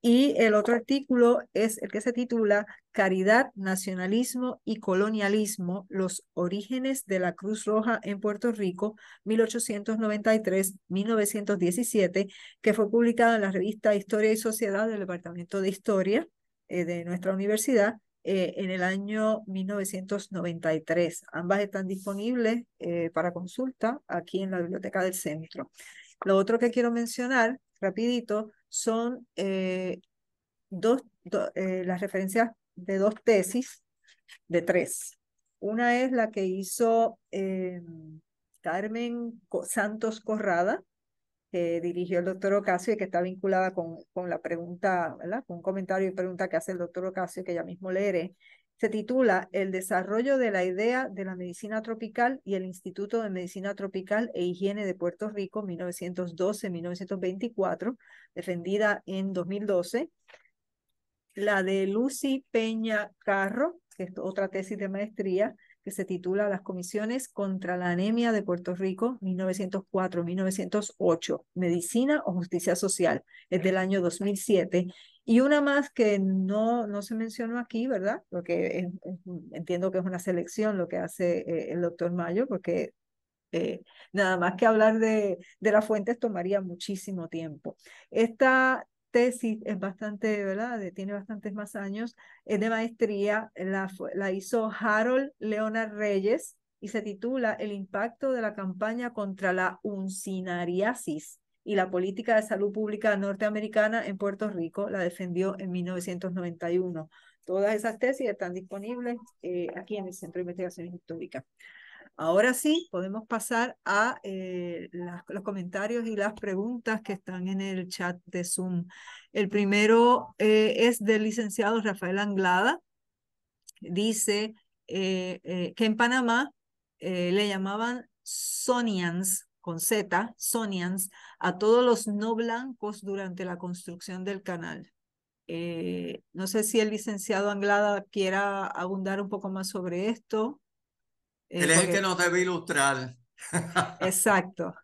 Y el otro artículo es el que se titula Caridad, Nacionalismo y Colonialismo, los orígenes de la Cruz Roja en Puerto Rico, 1893-1917, que fue publicada en la revista Historia y Sociedad del Departamento de Historia eh, de nuestra universidad eh, en el año 1993. Ambas están disponibles eh, para consulta aquí en la biblioteca del centro. Lo otro que quiero mencionar, rapidito, son eh, dos, las referencias de dos tesis, de tres. Una es la que hizo Carmen Santos Corrada, que eh, dirigió el doctor Ocasio y que está vinculada con, con la pregunta, ¿verdad? Con un comentario y pregunta que hace el doctor Ocasio, que ya mismo leeré, se titula El desarrollo de la idea de la medicina tropical y el Instituto de Medicina Tropical e Higiene de Puerto Rico 1912-1924, defendida en 2012. La de Lucy Peña Carro, que es otra tesis de maestría, que se titula Las comisiones contra la anemia de Puerto Rico 1904-1908, Medicina o Justicia Social, es del año 2007. Y una más que no, no se mencionó aquí, ¿verdad? Porque entiendo que es una selección lo que hace eh, el doctor Mayo, porque eh, nada más que hablar de, de las fuentes tomaría muchísimo tiempo. Esta tesis es bastante, ¿verdad? tiene bastantes más años, es de maestría, la, la hizo Harold Leonard Reyes y se titula El impacto de la campaña contra la uncinariasis y la política de salud pública norteamericana en Puerto Rico. La defendió en 1991. Todas esas tesis están disponibles eh, aquí en el Centro de Investigaciones Históricas. Ahora sí, podemos pasar a eh, los comentarios y las preguntas que están en el chat de Zoom. El primero eh, es del licenciado Rafael Anglada. Dice eh, que en Panamá le llamaban Sonians con Z, Sonians, a todos los no blancos durante la construcción del canal. no sé si el licenciado Anglada quiera abundar un poco más sobre esto el es el que eh, nos debe ilustrar. Exacto.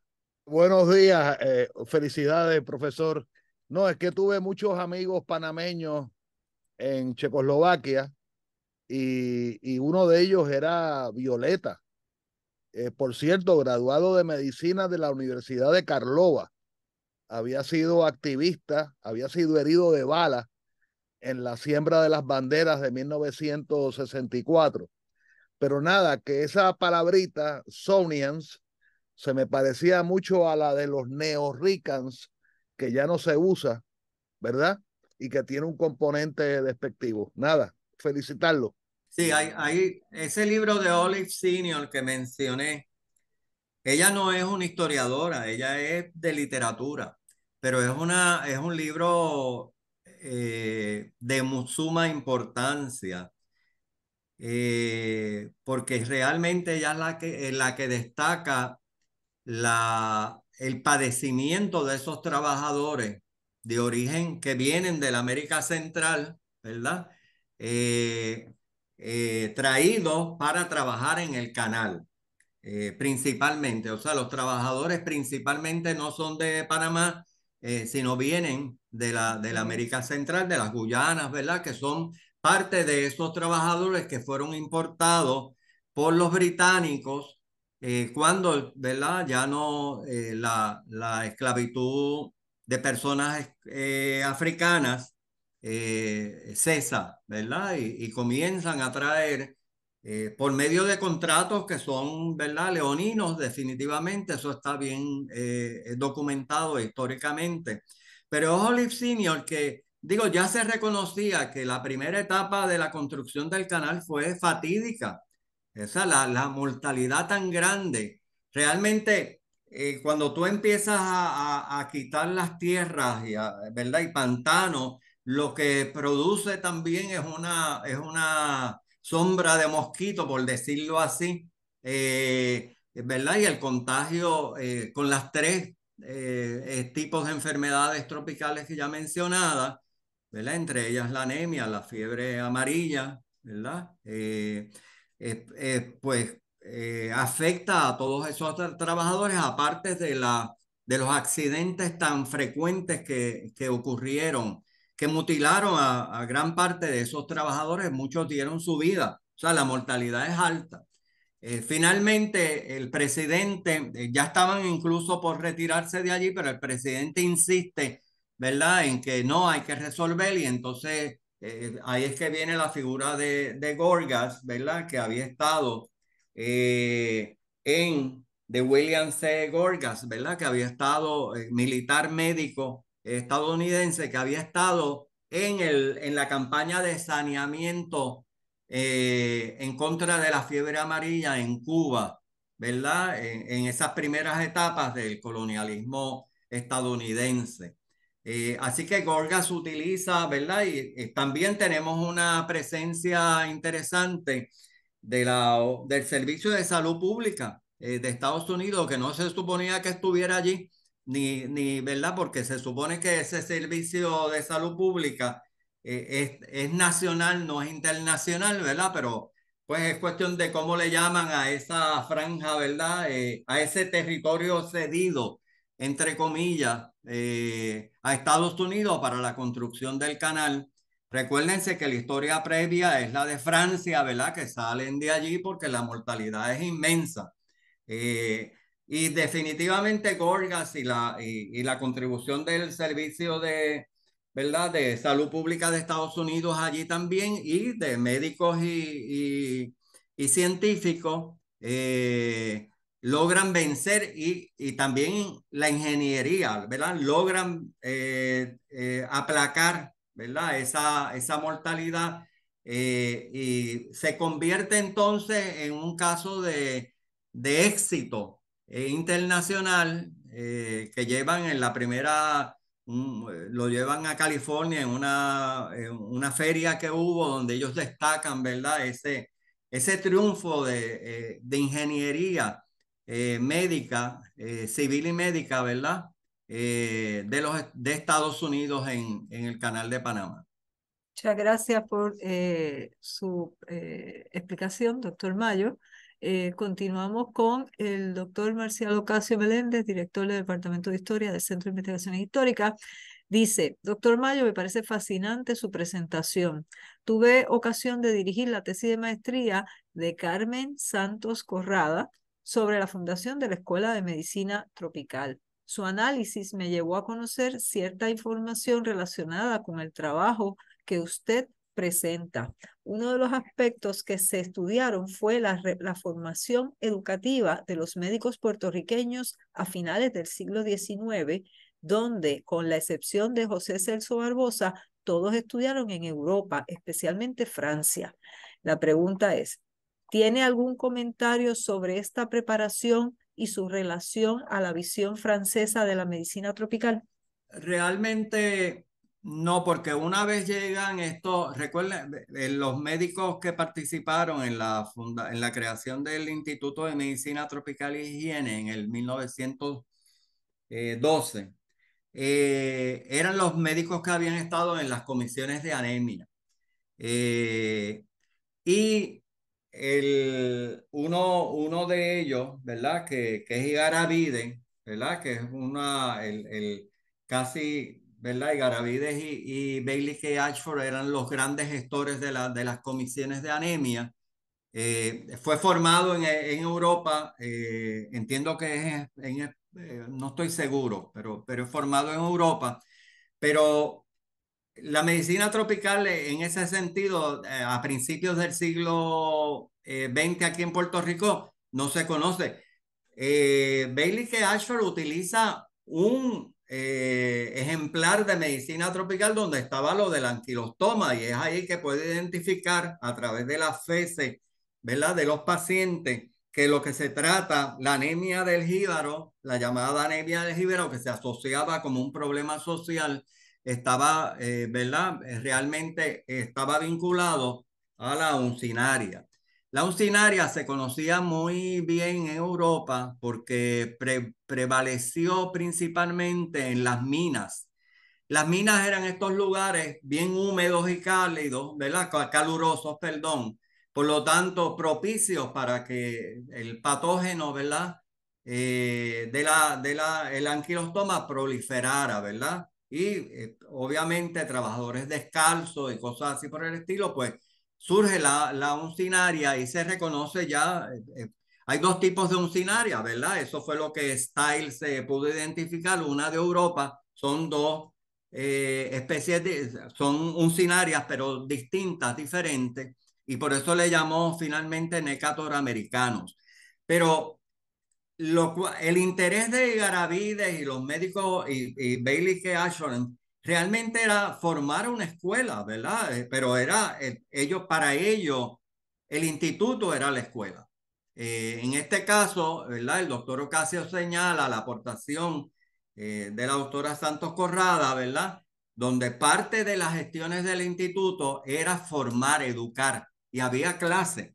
Buenos días, eh, felicidades, profesor. No, es que tuve muchos amigos panameños en Checoslovaquia y, uno de ellos era Violeta. Eh, por cierto, graduado de medicina de la Universidad de Carlova. Había sido activista, había sido herido de bala en la siembra de las banderas de 1964 pero nada, que esa palabrita, Sonians, se me parecía mucho a la de los neorricans, que ya no se usa, ¿verdad? Y que tiene un componente despectivo. Nada, felicitarlo. Sí, hay, hay ese libro de Olive Senior que mencioné. Ella no es una historiadora, ella es de literatura, pero es, una, es un libro eh, de suma importancia eh, porque realmente ella es la que, eh, la que destaca la, el padecimiento de esos trabajadores de origen que vienen de la América Central, ¿verdad? Eh, traídos para trabajar en el canal, principalmente. O sea, los trabajadores principalmente no son de Panamá, sino vienen de la, de la América Central, de las Guyanas, ¿verdad? Que son parte de esos trabajadores que fueron importados por los británicos eh, cuando ¿verdad? ya no eh, la, la, esclavitud de personas eh, africanas cesa, ¿verdad? Y, comienzan a traer por medio de contratos que son, ¿verdad? Leoninos, definitivamente, eso está bien documentado históricamente. Pero es Olive Senior que Digo, ya se reconocía que la primera etapa de la construcción del canal fue fatídica. Esa, la, la mortalidad tan grande. Realmente, eh, cuando tú empiezas a, a, quitar las tierras y, ¿verdad? y pantanos, lo que produce también es una, es una sombra de mosquito, por decirlo así, eh, ¿verdad? Y el contagio eh, con las tres tipos de enfermedades tropicales que ya mencionadas, entre ellas la anemia, la fiebre amarilla, ¿verdad? Eh, pues eh, afecta a todos esos trabajadores, aparte de, la, de los accidentes tan frecuentes que, que ocurrieron, que mutilaron a, gran parte de esos trabajadores, muchos dieron su vida. O sea, la mortalidad es alta. Eh, finalmente, el presidente, ya estaban incluso por retirarse de allí, pero el presidente insiste ¿verdad? En que no hay que resolver y entonces eh, ahí es que viene la figura de, Gorgas, ¿verdad? Que había estado eh, en, de William C. Gorgas, ¿verdad? Que había estado eh, militar médico estadounidense, que había estado en, el, en la campaña de saneamiento en contra de la fiebre amarilla en Cuba, ¿verdad? en esas primeras etapas del colonialismo estadounidense. Eh, así que Gorgas utiliza, ¿verdad? Y, eh, también tenemos una presencia interesante de la, del Servicio de Salud Pública eh, de Estados Unidos, que no se suponía que estuviera allí, ni, ni ¿verdad? Porque se supone que ese servicio de salud pública es, es nacional, no es internacional, ¿verdad? Pero pues es cuestión de cómo le llaman a esa franja, ¿verdad? a ese territorio cedido entre comillas, eh, a Estados Unidos para la construcción del canal. Recuérdense que la historia previa es la de Francia, ¿verdad? Que salen de allí porque la mortalidad es inmensa. Eh, y definitivamente Gorgas y la, y, la contribución del servicio de, ¿verdad? de salud pública de Estados Unidos allí también y de médicos y, y científicos. Eh, logran vencer y, también la ingeniería, ¿verdad? Logran eh, eh, aplacar, ¿verdad? Esa, esa mortalidad eh, y se convierte entonces en un caso de, éxito internacional que llevan en la primera lo llevan a California en una, feria que hubo donde ellos destacan, ¿verdad? Ese, ese triunfo de, de ingeniería eh, médica, eh, civil y médica, ¿verdad? Eh, de, los, de Estados Unidos en, en, el canal de Panamá. Muchas gracias por su explicación, doctor Mayo. continuamos con el doctor Marcial Ocasio Meléndez, director del Departamento de Historia del Centro de Investigaciones Históricas. Dice, doctor Mayo, me parece fascinante su presentación. Tuve ocasión de dirigir la tesis de maestría de Carmen Santos Corrada, sobre la fundación de la Escuela de Medicina Tropical. Su análisis me llevó a conocer cierta información relacionada con el trabajo que usted presenta. Uno de los aspectos que se estudiaron fue la, formación educativa de los médicos puertorriqueños a finales del siglo XIX, donde, con la excepción de José Celso Barbosa, todos estudiaron en Europa, especialmente Francia. La pregunta es, ¿Tiene algún comentario sobre esta preparación y su relación a la visión francesa de la medicina tropical? Realmente no, porque una vez llegan estos, recuerden, eh, los médicos que participaron en la, en la creación del Instituto de Medicina Tropical y Higiene en el 1912, eh, eran los médicos que habían estado en las comisiones de anemia. Eh, y el, uno, uno de ellos, ¿verdad? Que, que es Igaravide, ¿verdad? Que es una, el, el casi, ¿verdad? Igaravides y, y Bailey K. Ashford eran los grandes gestores de, de las comisiones de anemia. Eh, fue formado en, en Europa, eh, entiendo que es eh, no estoy seguro, pero, pero es formado en Europa. Pero la medicina tropical en ese sentido, eh, a principios del siglo XX eh, aquí en Puerto Rico, no se conoce. Eh, Bailey que Ashford utiliza un ejemplar de medicina tropical donde estaba lo del anquilostoma y es ahí que puede identificar a través de las feces, ¿verdad? De los pacientes que lo que se trata, la anemia del jíbaro, la llamada anemia del jíbaro que se asociaba como un problema social, estaba, eh, ¿verdad? Eh, realmente estaba vinculado a la uncinaria. La uncinaria se conocía muy bien en Europa porque prevaleció principalmente en las minas. Las minas eran estos lugares bien húmedos y cálidos, ¿verdad? Calurosos, perdón. Por lo tanto, propicios para que el patógeno, ¿verdad? Eh, de la, de el anquilostoma proliferara, ¿verdad? y eh, obviamente trabajadores descalzos y cosas así por el estilo, pues surge la, la uncinaria y se reconoce ya, eh, eh, hay dos tipos de uncinaria, ¿verdad? Eso fue lo que Style se pudo identificar, una de Europa, son dos especies, de, son uncinarias, pero distintas, diferentes, y por eso le llamó finalmente necator americanos. Pero lo, el interés de Garavides y los médicos y, Bailey K. Ashland realmente era formar una escuela, ¿verdad? Eh, pero era, eh, ellos, para ellos, el instituto era la escuela. Eh, en este caso, ¿verdad? El doctor Ocasio señala la aportación de la doctora Santos Corrada, ¿verdad? Donde parte de las gestiones del instituto era formar, educar, y había clases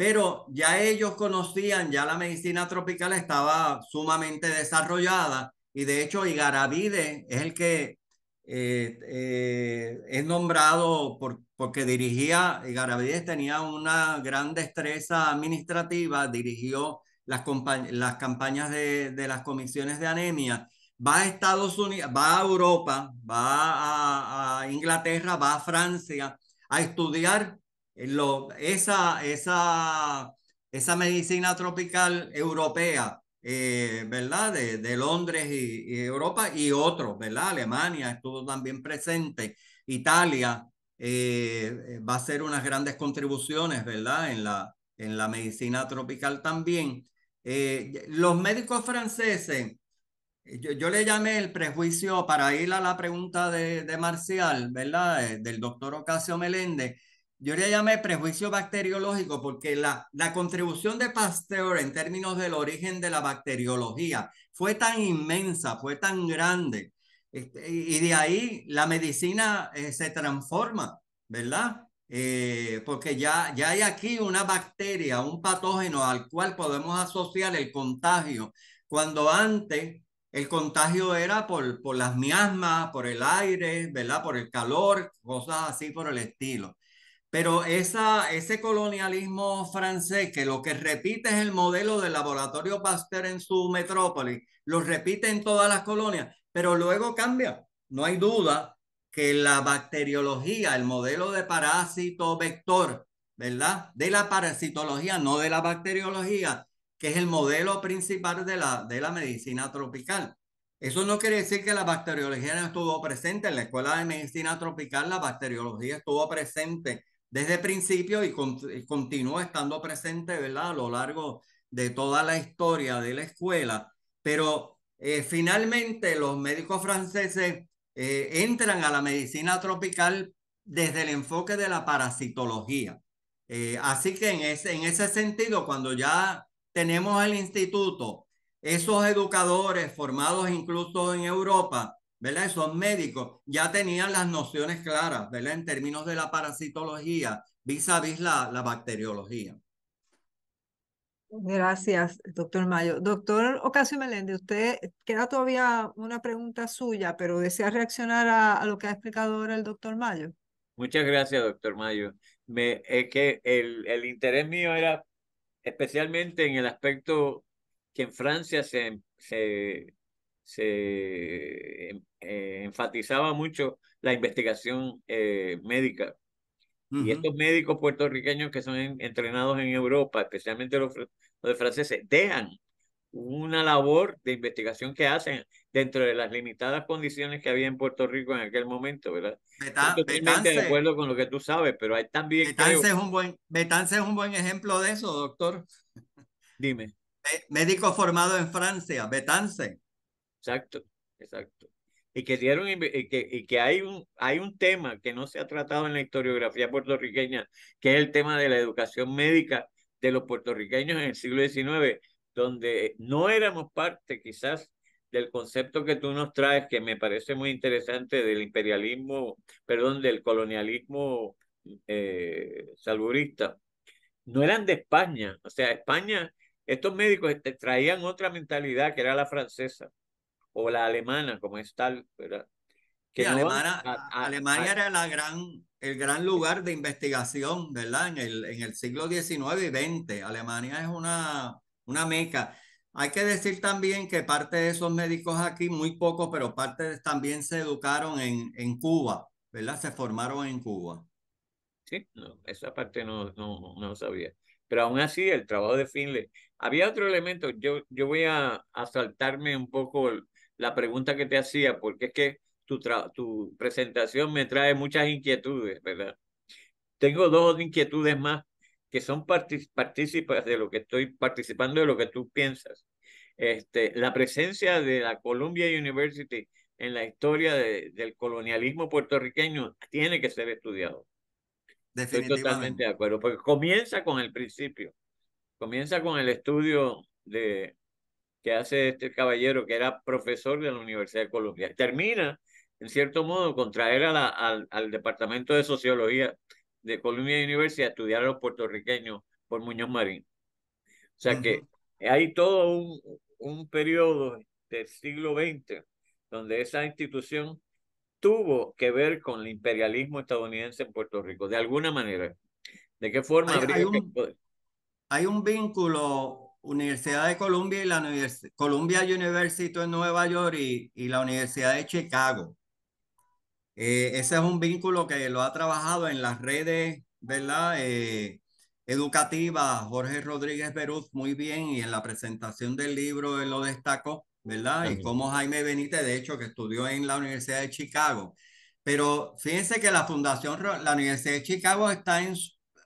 pero ya ellos conocían, ya la medicina tropical estaba sumamente desarrollada y de hecho Igaravide es el que eh, eh, es nombrado por, porque dirigía, Igaravides tenía una gran destreza administrativa, dirigió las, las campañas de, las comisiones de anemia, va a Estados Unidos, va a Europa, va a, a Inglaterra, va a Francia a estudiar eh, esa, esa, esa medicina tropical europea, eh, ¿verdad? De, de Londres y, Europa y otros, ¿verdad? Alemania estuvo también presente, Italia eh, va a ser unas grandes contribuciones, ¿verdad? En la, en la medicina tropical también. los médicos franceses, yo, le llamé el prejuicio para ir a la pregunta de, de Marcial, ¿verdad? Del doctor Ocasio Meléndez yo le llamé prejuicio bacteriológico porque la, la contribución de Pasteur en términos del origen de la bacteriología fue tan inmensa, fue tan grande, este, y de ahí la medicina eh, se transforma, ¿verdad? Eh, porque ya, ya hay aquí una bacteria, un patógeno al cual podemos asociar el contagio, cuando antes el contagio era por, por las miasmas, por el aire, ¿verdad? Por el calor, cosas así por el estilo. Pero esa, ese colonialismo francés que lo que repite es el modelo del laboratorio Pasteur en su metrópoli, lo repite en todas las colonias, pero luego cambia. No hay duda que la bacteriología, el modelo de parásito vector, ¿verdad? De la parasitología, no de la bacteriología, que es el modelo principal de la, de la medicina tropical. Eso no quiere decir que la bacteriología no estuvo presente. En la Escuela de Medicina Tropical la bacteriología estuvo presente desde el principio y, continúa estando presente, ¿verdad? A lo largo de toda la historia de la escuela. Pero eh, finalmente los médicos franceses eh, entran a la medicina tropical desde el enfoque de la parasitología. Eh, así que en ese, en ese sentido, cuando ya tenemos el instituto, esos educadores formados incluso en Europa, ¿verdad? Esos médicos, ya tenían las nociones claras, ¿verdad? En términos de la parasitología, vis a vis la, bacteriología. Gracias, doctor Mayo. Doctor Ocasio Melende, usted queda todavía una pregunta suya, pero desea reaccionar a, lo que ha explicado ahora el doctor Mayo. Muchas gracias, doctor Mayo. es que el, interés mío era especialmente en el aspecto que en Francia se, se se em, eh, enfatizaba mucho la investigación eh, médica. Y estos médicos puertorriqueños que son entrenados en Europa, especialmente los, los franceses, dejan una labor de investigación que hacen dentro de las limitadas condiciones que había en Puerto Rico en aquel momento, ¿verdad? Betance, de acuerdo con lo que tú sabes, pero hay también... es un buen, Betance es un buen ejemplo de eso, doctor. Dime. Médico formado en Francia, Betance. Exacto, exacto. Y que, dieron, y que, hay, un, hay un tema que no se ha tratado en la historiografía puertorriqueña, que es el tema de la educación médica de los puertorriqueños en el siglo XIX, donde no éramos parte quizás del concepto que tú nos traes, que me parece muy interesante del imperialismo, perdón, del colonialismo eh, no eran de España. O sea, España, estos médicos este, traían otra mentalidad que era la francesa o la alemana, como es tal, ¿verdad? Que Alemania era la gran, el gran lugar de investigación, ¿verdad? En el, en el siglo XIX y XX, Alemania es una, una meca. Hay que decir también que parte de esos médicos aquí, muy pocos, pero parte también se educaron en, en Cuba, ¿verdad? Se formaron en Cuba. Sí, esa parte no, no, no sabía. Pero aún así, el trabajo de Finley. Había otro elemento, yo, yo voy a, saltarme un poco la pregunta que te hacía, porque es que tu, presentación me trae muchas inquietudes, ¿verdad? Tengo dos inquietudes más que son partícipes de lo que estoy participando de lo que tú piensas. Este, la presencia de la Columbia University en la historia del colonialismo puertorriqueño tiene que ser estudiado. Estoy totalmente de acuerdo, porque comienza con el principio, comienza con el estudio de, que hace este caballero, que era profesor de la Universidad de Colombia. Termina, en cierto modo, contraer a la, al, al Departamento de Sociología de Columbia University a estudiar a los puertorriqueños por Muñoz Marín. O sea que hay todo un, un periodo del siglo XX donde esa institución tuvo que ver con el imperialismo estadounidense en Puerto Rico, de alguna manera. ¿De qué forma? hay, un, hay un, vínculo Universidad de Columbia y la Univers Columbia University en Nueva York y, la Universidad de Chicago. Eh, ese es un vínculo que lo ha trabajado en las redes, ¿verdad? Eh, educativas, Jorge Rodríguez Beruz, muy bien, y en la presentación del libro él lo destacó, ¿verdad? Y como Jaime Benítez, de hecho, que estudió en la Universidad de Chicago. Pero fíjense que la Fundación, la Universidad de Chicago está en,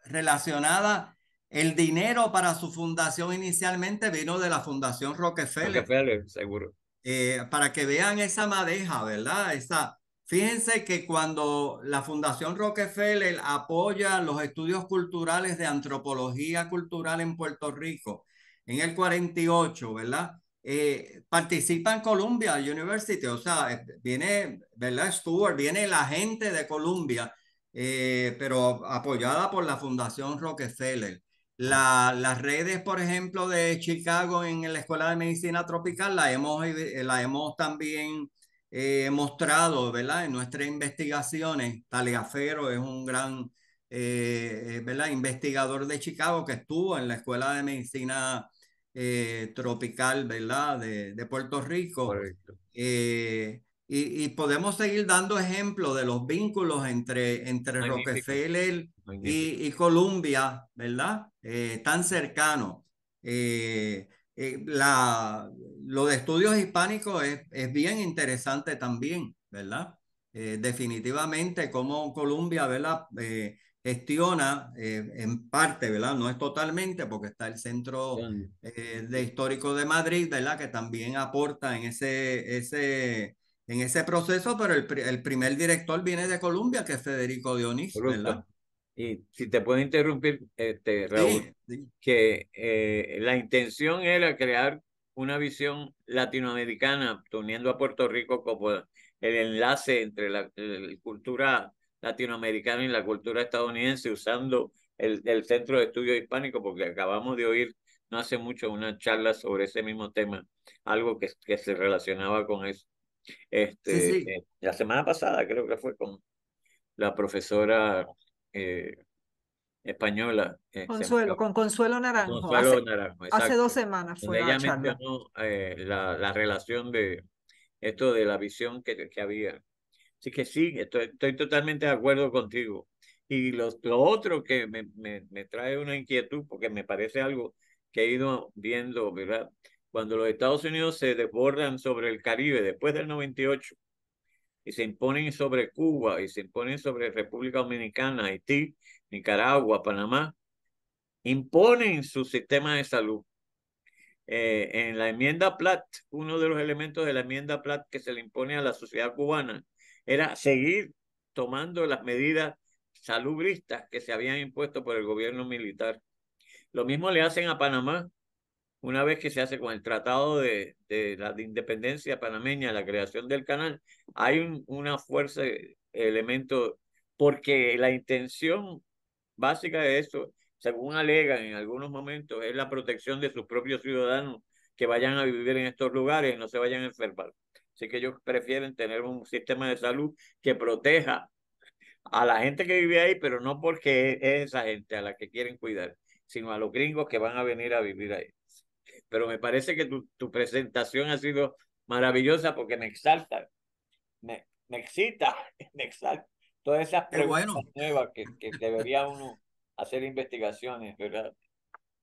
relacionada el dinero para su fundación inicialmente vino de la Fundación Rockefeller. Rockefeller, seguro. Eh, para que vean esa madeja, ¿verdad? Esa, Fíjense que cuando la Fundación Rockefeller apoya los estudios culturales de antropología cultural en Puerto Rico en el 48, ¿verdad? Eh, participa en Columbia University, o sea, eh, viene, ¿verdad? Stuart? viene la gente de Columbia, pero apoyada por la Fundación Rockefeller las redes, por ejemplo, de Chicago en la Escuela de Medicina Tropical la hemos, eh, la hemos también eh, mostrado, ¿verdad? En nuestras investigaciones, Taliaferro es un gran, eh, ¿verdad? Investigador de Chicago que estuvo en la Escuela de Medicina Tropical, ¿verdad? De, Puerto Rico. Y, podemos seguir dando ejemplos de los vínculos entre, entre Rockefeller Y, y, Colombia, ¿verdad? Eh, tan cercano. Eh, eh, la, lo de estudios hispánicos es, es bien interesante también, ¿verdad? definitivamente como Colombia, ¿verdad? gestiona en parte, ¿verdad? No es totalmente, porque está el Centro de Histórico de Madrid, ¿verdad? Que también aporta en ese, ese, en ese proceso, pero el, el primer director viene de Colombia, que es Federico Dionis, ¿verdad? Y si te puedo interrumpir, este, Raúl, que eh, la intención era crear una visión latinoamericana, uniendo a Puerto Rico como el enlace entre la, cultura latinoamericana y la cultura estadounidense, usando el, el Centro de Estudios Hispánico, porque acabamos de oír no hace mucho una charla sobre ese mismo tema, algo que, que se relacionaba con eso. Este, eh, la semana pasada creo que fue con la profesora eh, española. Eh, Consuelo, con Consuelo Naranjo. hace, dos semanas fue mencionó eh, la, relación de esto de la visión que, había. Así que sí, estoy, estoy totalmente de acuerdo contigo. Y lo, lo otro que me, trae una inquietud, porque me parece algo que he ido viendo, ¿verdad? Cuando los Estados Unidos se desbordan sobre el Caribe después del 98, y se imponen sobre Cuba y se imponen sobre República Dominicana, Haití, Nicaragua, Panamá, imponen su sistema de salud. Eh, en la enmienda Platt, uno de los elementos de la enmienda Platt que se le impone a la sociedad cubana era seguir tomando las medidas salubristas que se habían impuesto por el gobierno militar. Lo mismo le hacen a Panamá una vez que se hace con el Tratado de, la Independencia Panameña, la creación del canal, hay un, una fuerza, eh, elemento, porque la intención básica de eso, según alegan en algunos momentos, es la protección de sus propios ciudadanos que vayan a vivir en estos lugares y no se vayan a enfermar. Así que ellos prefieren tener un sistema de salud que proteja a la gente que vive ahí, pero no porque es esa gente a la que quieren cuidar, sino a los gringos que van a venir a vivir ahí pero me parece que tu, tu presentación ha sido maravillosa porque me exalta, me, excita, me exalta. Todas esas preguntas nuevas que, que debería uno hacer investigaciones, ¿verdad?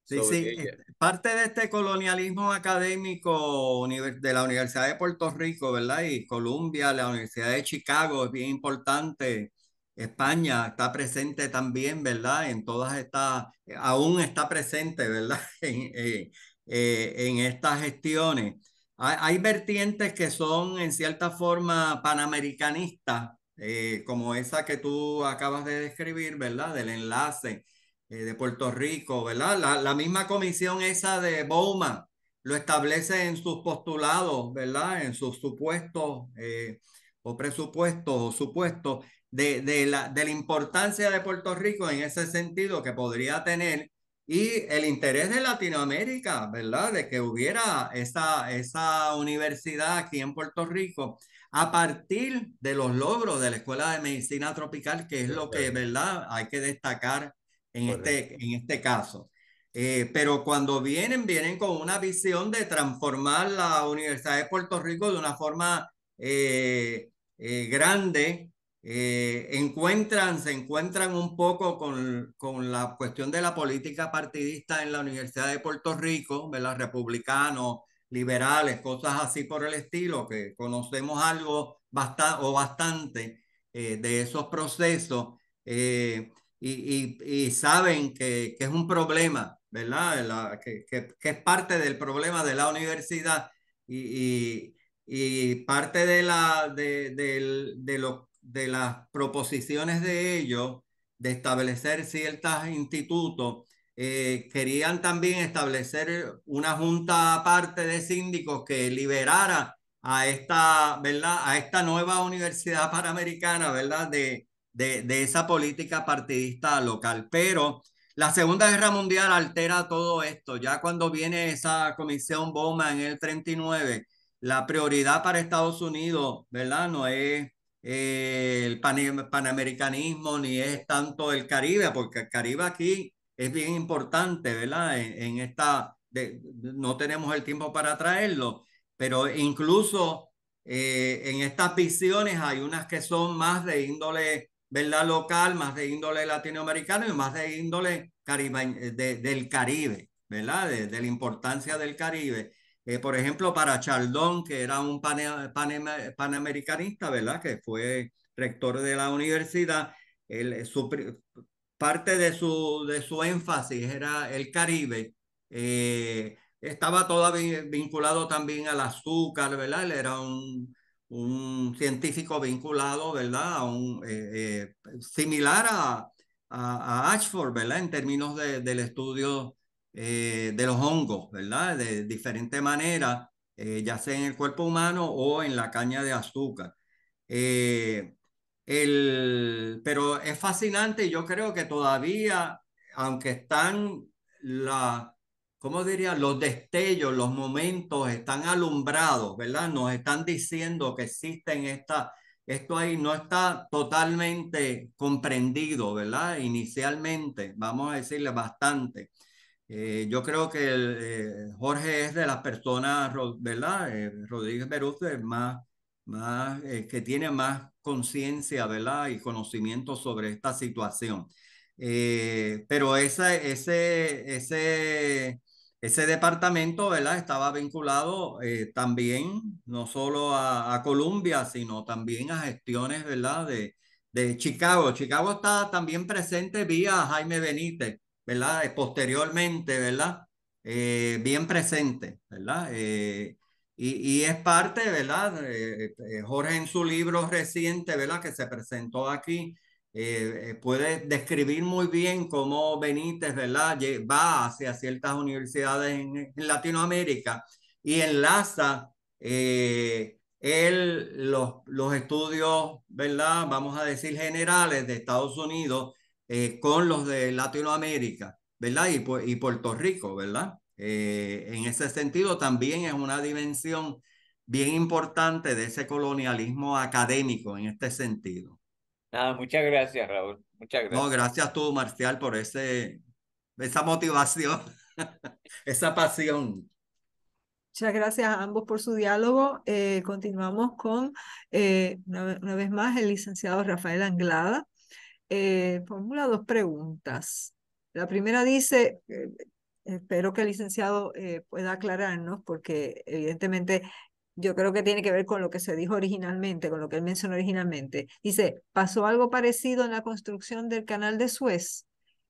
Sí, sí. Eh, parte de este colonialismo académico de la Universidad de Puerto Rico, ¿verdad? Y Columbia, la Universidad de Chicago es bien importante. España está presente también, ¿verdad? En todas estas, eh, aún está presente, ¿verdad? En, eh, eh, en estas gestiones. Hay, vertientes que son en cierta forma panamericanistas, eh, como esa que tú acabas de describir, ¿verdad? Del enlace eh, de Puerto Rico, ¿verdad? La, la, misma comisión esa de Bowman lo establece en sus postulados, ¿verdad? En sus supuestos o presupuestos o supuestos de, de, la, de la importancia de Puerto Rico en ese sentido que podría tener y el interés de Latinoamérica, ¿verdad? De que hubiera esa, esa universidad aquí en Puerto Rico a partir de los logros de la Escuela de Medicina Tropical, que es lo que, ¿verdad? Hay que destacar en, este, en este caso. Eh, pero cuando vienen, vienen con una visión de transformar la Universidad de Puerto Rico de una forma eh, eh, grande, eh, encuentran, se encuentran un poco con, con, la cuestión de la política partidista en la Universidad de Puerto Rico, ¿verdad? Republicanos, liberales, cosas así por el estilo, que conocemos algo o bastante eh, de esos procesos eh, y, y, saben que, que, es un problema, ¿verdad? que, que, es parte del problema de la universidad y, y parte de, la, de, de, de de las proposiciones de ellos de establecer ciertos institutos, eh, querían también establecer una junta aparte de síndicos que liberara a esta, ¿verdad? A esta nueva universidad panamericana, ¿verdad? De, de, de esa política partidista local. Pero la Segunda Guerra Mundial altera todo esto. Ya cuando viene esa comisión Boma en el 39, la prioridad para Estados Unidos, ¿verdad? No es eh, el panamericanismo, ni es tanto el Caribe, porque el Caribe aquí es bien importante, ¿verdad? En, esta, no tenemos el tiempo para traerlo, pero incluso eh, en estas visiones hay unas que son más de índole, ¿verdad? Local, más de índole latinoamericano y más de índole caribe, eh, del Caribe, ¿verdad? de la importancia del Caribe. Eh, por ejemplo, para Chaldón, que era un panamericanista, ¿verdad? Que fue rector de la universidad, el, eh, parte de su, de su énfasis era el Caribe. Eh, estaba todavía vinculado también al azúcar, ¿verdad? Él era un, un científico vinculado, ¿verdad? A un, similar a, a, Ashford, ¿verdad? En términos del estudio eh, de los hongos, ¿verdad? De diferente manera, eh, ya sea en el cuerpo humano o en la caña de azúcar. Eh, pero es fascinante y yo creo que todavía, aunque están la, ¿cómo diría? Los destellos, los momentos están alumbrados, ¿verdad? Nos están diciendo que existen estas esto ahí no está totalmente comprendido, ¿verdad? Inicialmente, vamos a decirle bastante. Eh, yo creo que eh, Jorge es de las personas, ¿verdad? Eh, Rodríguez Beruz es más, más que tiene más conciencia, ¿verdad? Y conocimiento sobre esta situación. pero ese, ese, ese, ese departamento, ¿verdad? Estaba vinculado también, no solo a, Colombia, sino también a gestiones, ¿verdad? De, de Chicago. Chicago está también presente vía Jaime Benítez eh, posteriormente, ¿verdad? Eh, bien presente, ¿verdad? Eh, y, es parte, ¿verdad? Jorge en su libro reciente, ¿verdad? Que se presentó aquí, puede describir muy bien cómo Benítez, ¿verdad? Va hacia ciertas universidades en, Latinoamérica y enlaza él, los, los estudios, ¿verdad? Vamos a decir generales de Estados Unidos eh, con los de Latinoamérica, ¿verdad? Y, Puerto Rico, ¿verdad? Eh, en ese sentido también es una dimensión bien importante de ese colonialismo académico en este sentido. Nada, ah, muchas gracias, Raúl. Muchas gracias. No, gracias tú, Marcial, por ese, esa motivación, esa pasión. Muchas gracias a ambos por su diálogo. Eh, continuamos con, una, vez más, el licenciado Rafael Anglada, eh, formula dos preguntas. La primera dice, eh, espero que el licenciado eh, pueda aclararnos, porque evidentemente yo creo que tiene que ver con lo que se dijo originalmente, con lo que él mencionó originalmente. Dice, ¿pasó algo parecido en la construcción del canal de Suez?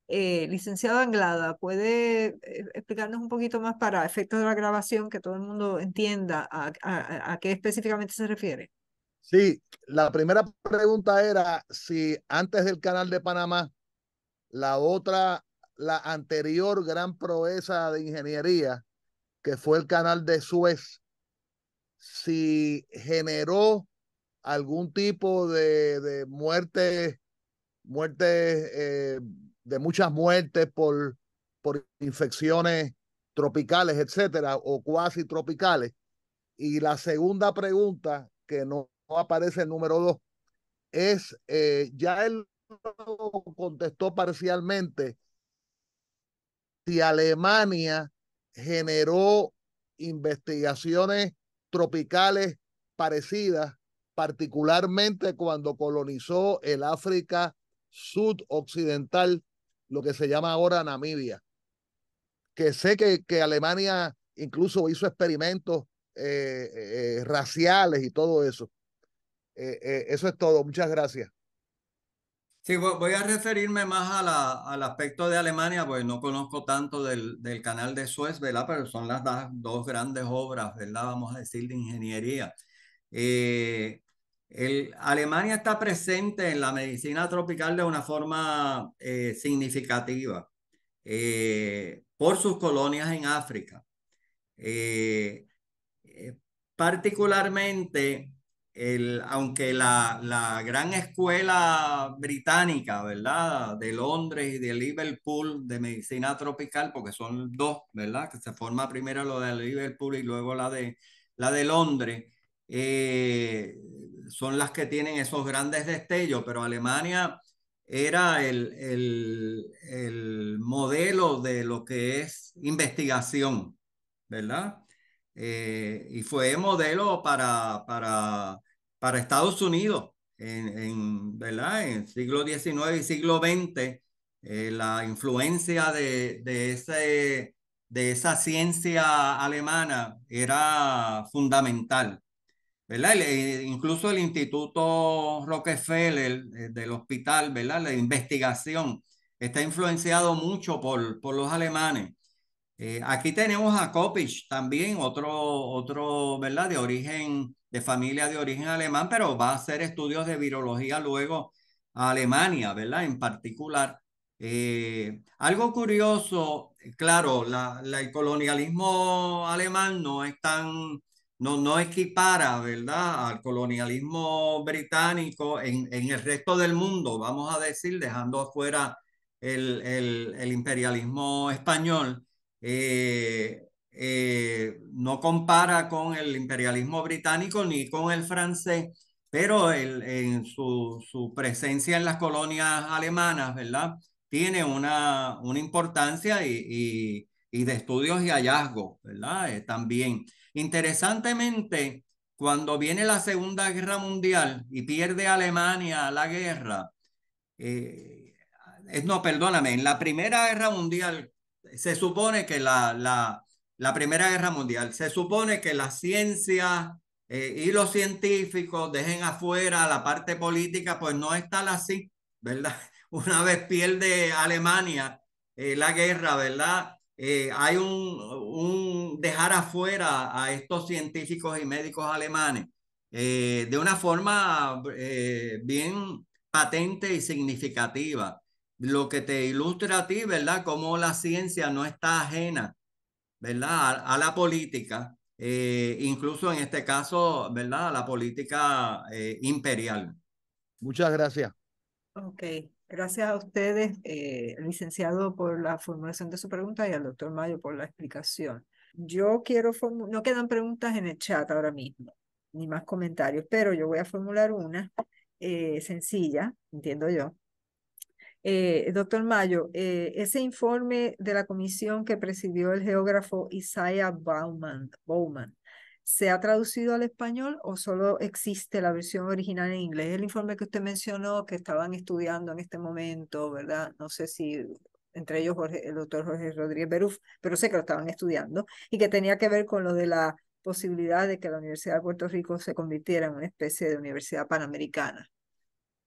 licenciado Anglada, ¿puede explicarnos un poquito más para efectos de la grabación que todo el mundo entienda a qué específicamente se refiere? Sí, la primera pregunta era si antes del canal de Panamá, la otra, la anterior gran proeza de ingeniería, que fue el canal de Suez, si generó algún tipo de, muerte, muerte, eh, de muchas muertes por, por infecciones tropicales, etcétera, o cuasi tropicales. Y la segunda pregunta, que no aparece el número dos. Es, eh, ya él contestó parcialmente si Alemania generó investigaciones tropicales parecidas, particularmente cuando colonizó el África sudoccidental, lo que se llama ahora Namibia. Que sé que, Alemania incluso hizo experimentos eh, eh, raciales y todo eso. Eh, eh, eso es todo. Muchas gracias. Sí, voy a referirme más a al aspecto de Alemania, pues no conozco tanto del, canal de Suez, ¿verdad? Pero son las dos grandes obras, ¿verdad? Vamos a decir, de ingeniería. Eh, el, Alemania está presente en la medicina tropical de una forma significativa por sus colonias en África. particularmente el, aunque la, la, gran escuela británica, ¿verdad? De Londres y de Liverpool de medicina tropical, porque son dos, ¿verdad? Que se forma primero lo de Liverpool y luego la de, la de Londres, eh, son las que tienen esos grandes destellos, pero Alemania era el, el, el modelo de lo que es investigación, ¿verdad? Eh, y fue modelo para, para, para Estados Unidos en, en, ¿verdad? en el siglo XIX y siglo XX. Eh, la influencia de, de, ese, de esa ciencia alemana era fundamental. ¿verdad? Eh, incluso el Instituto Rockefeller del hospital, ¿verdad? la investigación está influenciado mucho por, por los alemanes. Eh, aquí tenemos a Kopich también, otro, otro, ¿verdad? De origen, de familia de origen alemán, pero va a hacer estudios de virología luego a Alemania, ¿verdad? En particular. Eh, algo curioso, claro, el colonialismo alemán no es tan, no, no equipara, ¿verdad? Al colonialismo británico en, el resto del mundo, vamos a decir, dejando afuera el imperialismo español. Eh, eh, no compara con el imperialismo británico ni con el francés, pero el, en su, presencia en las colonias alemanas, ¿verdad? Tiene una, una importancia y, y, de estudios y hallazgos, ¿verdad? Eh, también. Interesantemente, cuando viene la Segunda Guerra Mundial y pierde Alemania la guerra, no, perdóname, en la Primera Guerra Mundial, se supone que la, la, la Primera Guerra Mundial, se supone que la ciencia eh, y los científicos dejen afuera la parte política, pues no es tal así, ¿verdad? Una vez pierde Alemania eh, la guerra, ¿verdad? Eh, hay un, un, dejar afuera a estos científicos y médicos alemanes de una forma bien patente y significativa lo que te ilustra a ti, ¿verdad? Cómo la ciencia no está ajena, ¿verdad? A, la política, eh, incluso en este caso, ¿verdad? A la política eh, imperial. Muchas gracias. Ok, gracias a ustedes, eh, licenciado, por la formulación de su pregunta y al doctor Mayo por la explicación. Yo quiero, no quedan preguntas en el chat ahora mismo, ni más comentarios, pero yo voy a formular una sencilla, entiendo yo eh, doctor Mayo, eh, ese informe de la comisión que presidió el geógrafo Isaiah Bowman, ¿se ha traducido al español o solo existe la versión original en inglés? El informe que usted mencionó que estaban estudiando en este momento, ¿verdad? No sé si entre ellos el doctor Jorge Rodríguez Beruf, pero sé que lo estaban estudiando y que tenía que ver con lo de la posibilidad de que la Universidad de Puerto Rico se convirtiera en una especie de universidad panamericana.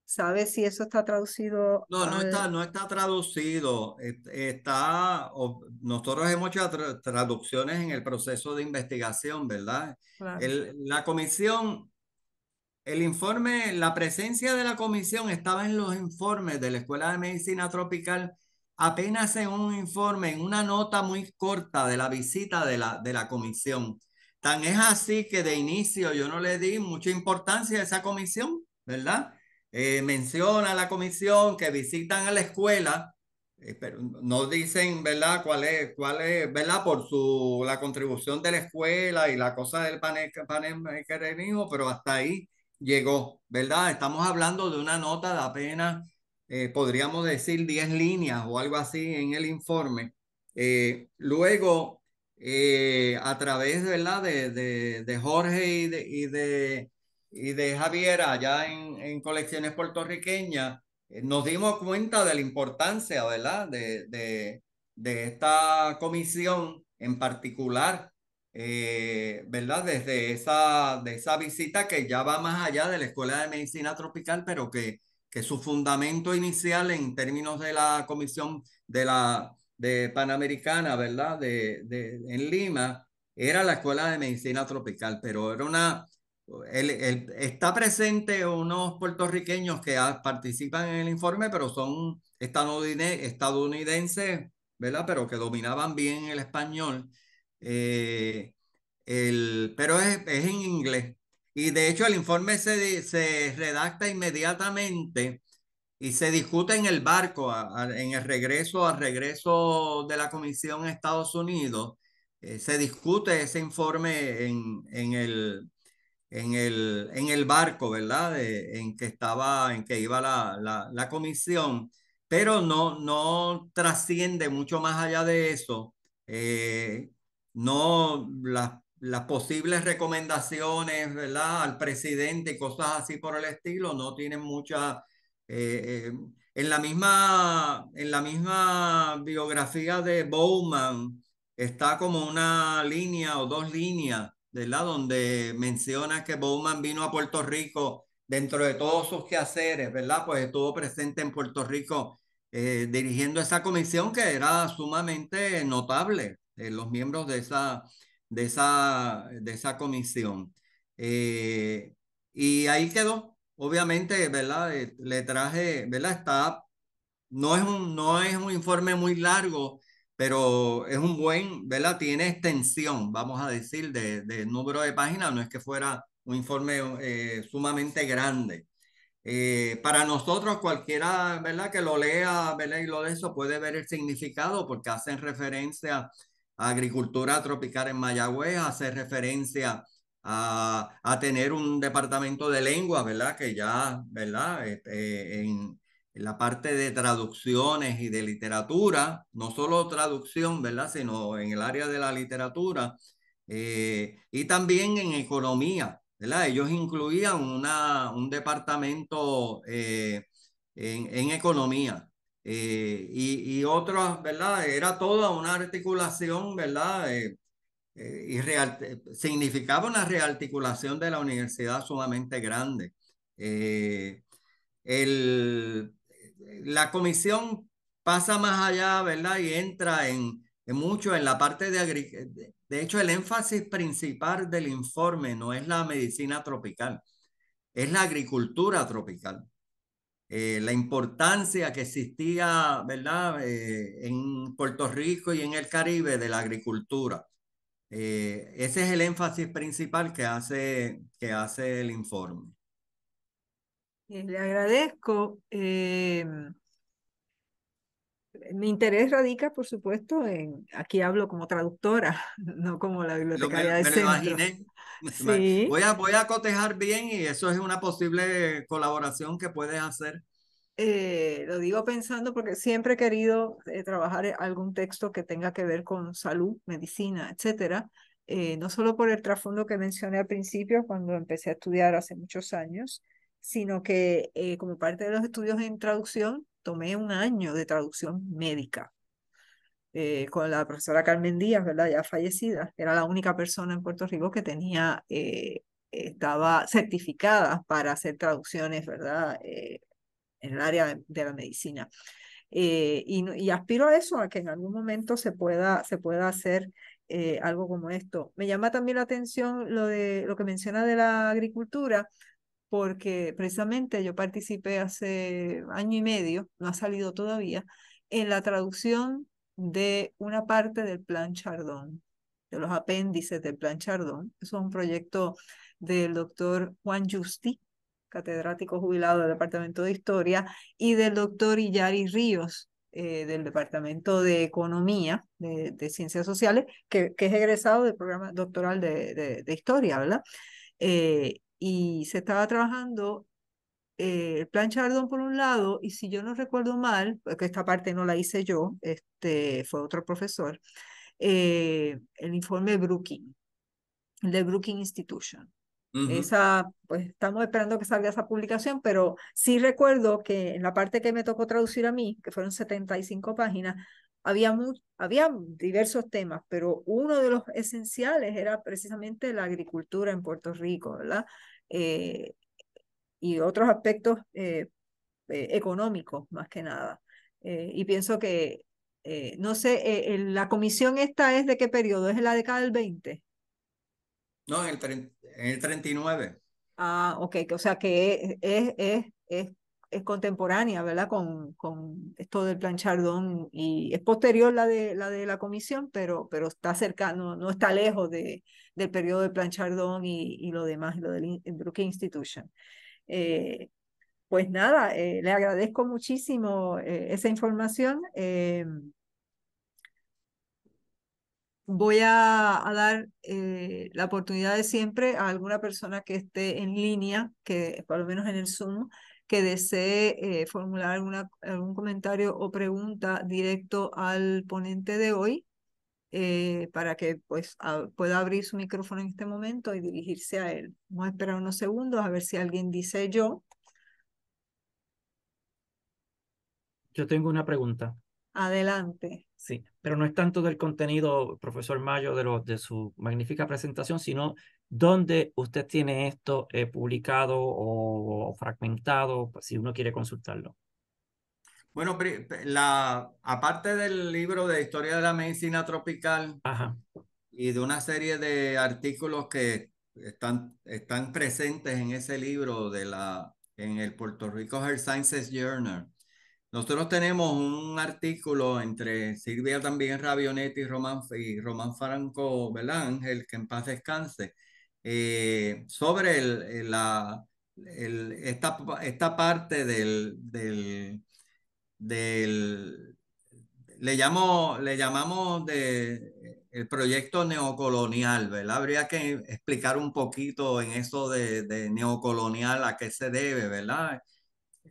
¿Sabes si eso está traducido? No, no, está, no está traducido. E, está, nosotros hemos hecho traducciones en el proceso de investigación, ¿verdad? la comisión, el informe, la presencia de la comisión estaba en los informes de la Escuela de Medicina Tropical, apenas en un informe, en una nota muy corta de la visita de la, de la comisión. Tan es así que de inicio yo no le di mucha importancia a esa comisión, ¿verdad? Eh, menciona la comisión que visitan a la escuela, eh, pero no dicen, ¿verdad?, cuál es, cuál es, ¿verdad?, por su, la contribución de la escuela y la cosa del dijo pero hasta ahí llegó, ¿verdad? Estamos hablando de una nota de apenas, eh, podríamos decir, 10 líneas o algo así en el informe. luego, a través, ¿verdad?, de, de, de Jorge y de y de Javiera allá en, en colecciones puertorriqueñas, eh, nos dimos cuenta de la importancia, ¿verdad? De, de, de esta comisión en particular, eh, ¿verdad? Desde esa, de esa visita que ya va más allá de la Escuela de Medicina Tropical, pero que, que su fundamento inicial en términos de la comisión de la de Panamericana, ¿verdad? De, de, en Lima, era la Escuela de Medicina Tropical, pero era una, el, está presente unos puertorriqueños que participan en el informe, pero son estadounidenses, ¿verdad? Pero que dominaban bien el español. Eh, el, pero es, en inglés. Y de hecho el informe se, se redacta inmediatamente y se discute en el barco, en el regreso, al regreso de la Comisión a Estados Unidos. Eh, se discute ese informe en, en el en el, en el barco, ¿verdad? en que estaba, en que iba la, la, comisión, pero no, no trasciende mucho más allá de eso. Eh, no las, las posibles recomendaciones, ¿verdad? Al presidente y cosas así por el estilo, no tienen mucha... Eh, eh, en la misma, en la misma biografía de Bowman está como una línea o dos líneas la Donde menciona que Bowman vino a Puerto Rico dentro de todos sus quehaceres, ¿verdad? Pues estuvo presente en Puerto Rico eh, dirigiendo esa comisión que era sumamente notable, los miembros de esa, de esa, de esa comisión. Eh, y ahí quedó, obviamente, ¿verdad? Eh, le traje, ¿verdad? Está, no es un, no es un informe muy largo, pero es un buen, ¿verdad? Tiene extensión, vamos a decir, de, número de páginas, no es que fuera un informe eh, sumamente grande. Eh, para nosotros, cualquiera, ¿verdad? Que lo lea, ¿verdad? Y lo de eso puede ver el significado porque hacen referencia a agricultura tropical en Mayagüez, hace referencia a, a tener un departamento de lengua, ¿verdad? Que ya, ¿verdad? Este, en, en la parte de traducciones y de literatura, no solo traducción, ¿verdad? Sino en el área de la literatura eh, y también en economía, ¿verdad? Ellos incluían un departamento eh, en, economía. Eh, y, y, otras, ¿verdad? Era toda una articulación, ¿verdad? y significaba una rearticulación de la universidad sumamente grande. El, la comisión pasa más allá, ¿verdad? Y entra en, mucho en la parte de agrícola. De hecho, el énfasis principal del informe no es la medicina tropical, es la agricultura tropical. Eh, la importancia que existía, ¿verdad?, eh, en Puerto Rico y en el Caribe de la agricultura. Eh, ese es el énfasis principal que hace, que hace el informe. Eh, le agradezco. Em, mi interés radica, por supuesto, en aquí hablo como traductora, no como la bibliotecaria de centro. Sí. Voy a voy a cotejar bien y eso es una posible colaboración que puedes hacer. Eh, lo digo pensando porque siempre he querido eh, trabajar algún texto que tenga que ver con salud, medicina, etcétera. no solo por el trasfondo que mencioné al principio cuando empecé a estudiar hace muchos años, sino que eh, como parte de los estudios en traducción, tomé un año de traducción médica eh, con la profesora Carmen Díaz, ¿verdad? Ya fallecida. Era la única persona en Puerto Rico que tenía, eh, estaba certificada para hacer traducciones, ¿verdad? en el área de la medicina. y, y, aspiro a eso, a que en algún momento se pueda, se pueda hacer algo como esto. Me llama también la atención lo, de, lo que menciona de la agricultura, porque precisamente yo participé hace año y medio, no ha salido todavía, en la traducción de una parte del Plan Chardón, de los apéndices del Plan Chardón. Es un proyecto del doctor Juan Justi, catedrático jubilado del Departamento de Historia, y del doctor Iyari Ríos, eh, del Departamento de Economía de, Ciencias Sociales, que, es egresado del programa doctoral de, Historia, ¿verdad? Eh, y se estaba trabajando eh, el plan Chardón por un lado, y si yo no recuerdo mal, porque esta parte no la hice yo, este, fue otro profesor, eh, el informe Brookings el de Brookings Institution. Esa, pues estamos esperando que salga esa publicación, pero sí recuerdo que en la parte que me tocó traducir a mí, que fueron 75 páginas, había, había diversos temas, pero uno de los esenciales era precisamente la agricultura en Puerto Rico, ¿verdad? Eh, y otros aspectos eh, eh, económicos, más que nada. y pienso que, no sé, la comisión esta es de qué periodo, es de la década del 20. No, en el, en el 39. Ah, ok, o sea que es, es, es es contemporánea, ¿verdad? Con, con esto del planchardón y es posterior la de la, de la comisión, pero, pero está cerca, no, está lejos de, del periodo del plan y, y lo demás, lo del Brookings Institution. Eh, pues nada, eh, le agradezco muchísimo eh, esa información. voy a, a dar la oportunidad de siempre a alguna persona que esté en línea, que por lo menos en el Zoom, que desee eh, formular alguna, algún comentario o pregunta directo al ponente de hoy, eh, para que pues, pueda abrir su micrófono en este momento y dirigirse a él. Vamos a esperar unos segundos a ver si alguien dice yo. Yo tengo una pregunta. Adelante. Sí, pero no es tanto del contenido, profesor Mayo, de, lo, de su magnífica presentación, sino ¿Dónde usted tiene esto eh, publicado o fragmentado, pues, si uno quiere consultarlo. Bueno, la, aparte del libro de Historia de la Medicina Tropical y de una serie de artículos que están, están presentes en ese libro de la, en el Puerto Rico Health Sciences Journal, nosotros tenemos un artículo entre Silvia también Rabionetti y Román, y Román Franco, Belángel, Que en paz descanse, eh, sobre la, esta, parte del, del, le, llamo, le llamamos de, el proyecto neocolonial, ¿verdad? Habría que explicar un poquito en eso de, neocolonial a qué se debe, ¿verdad?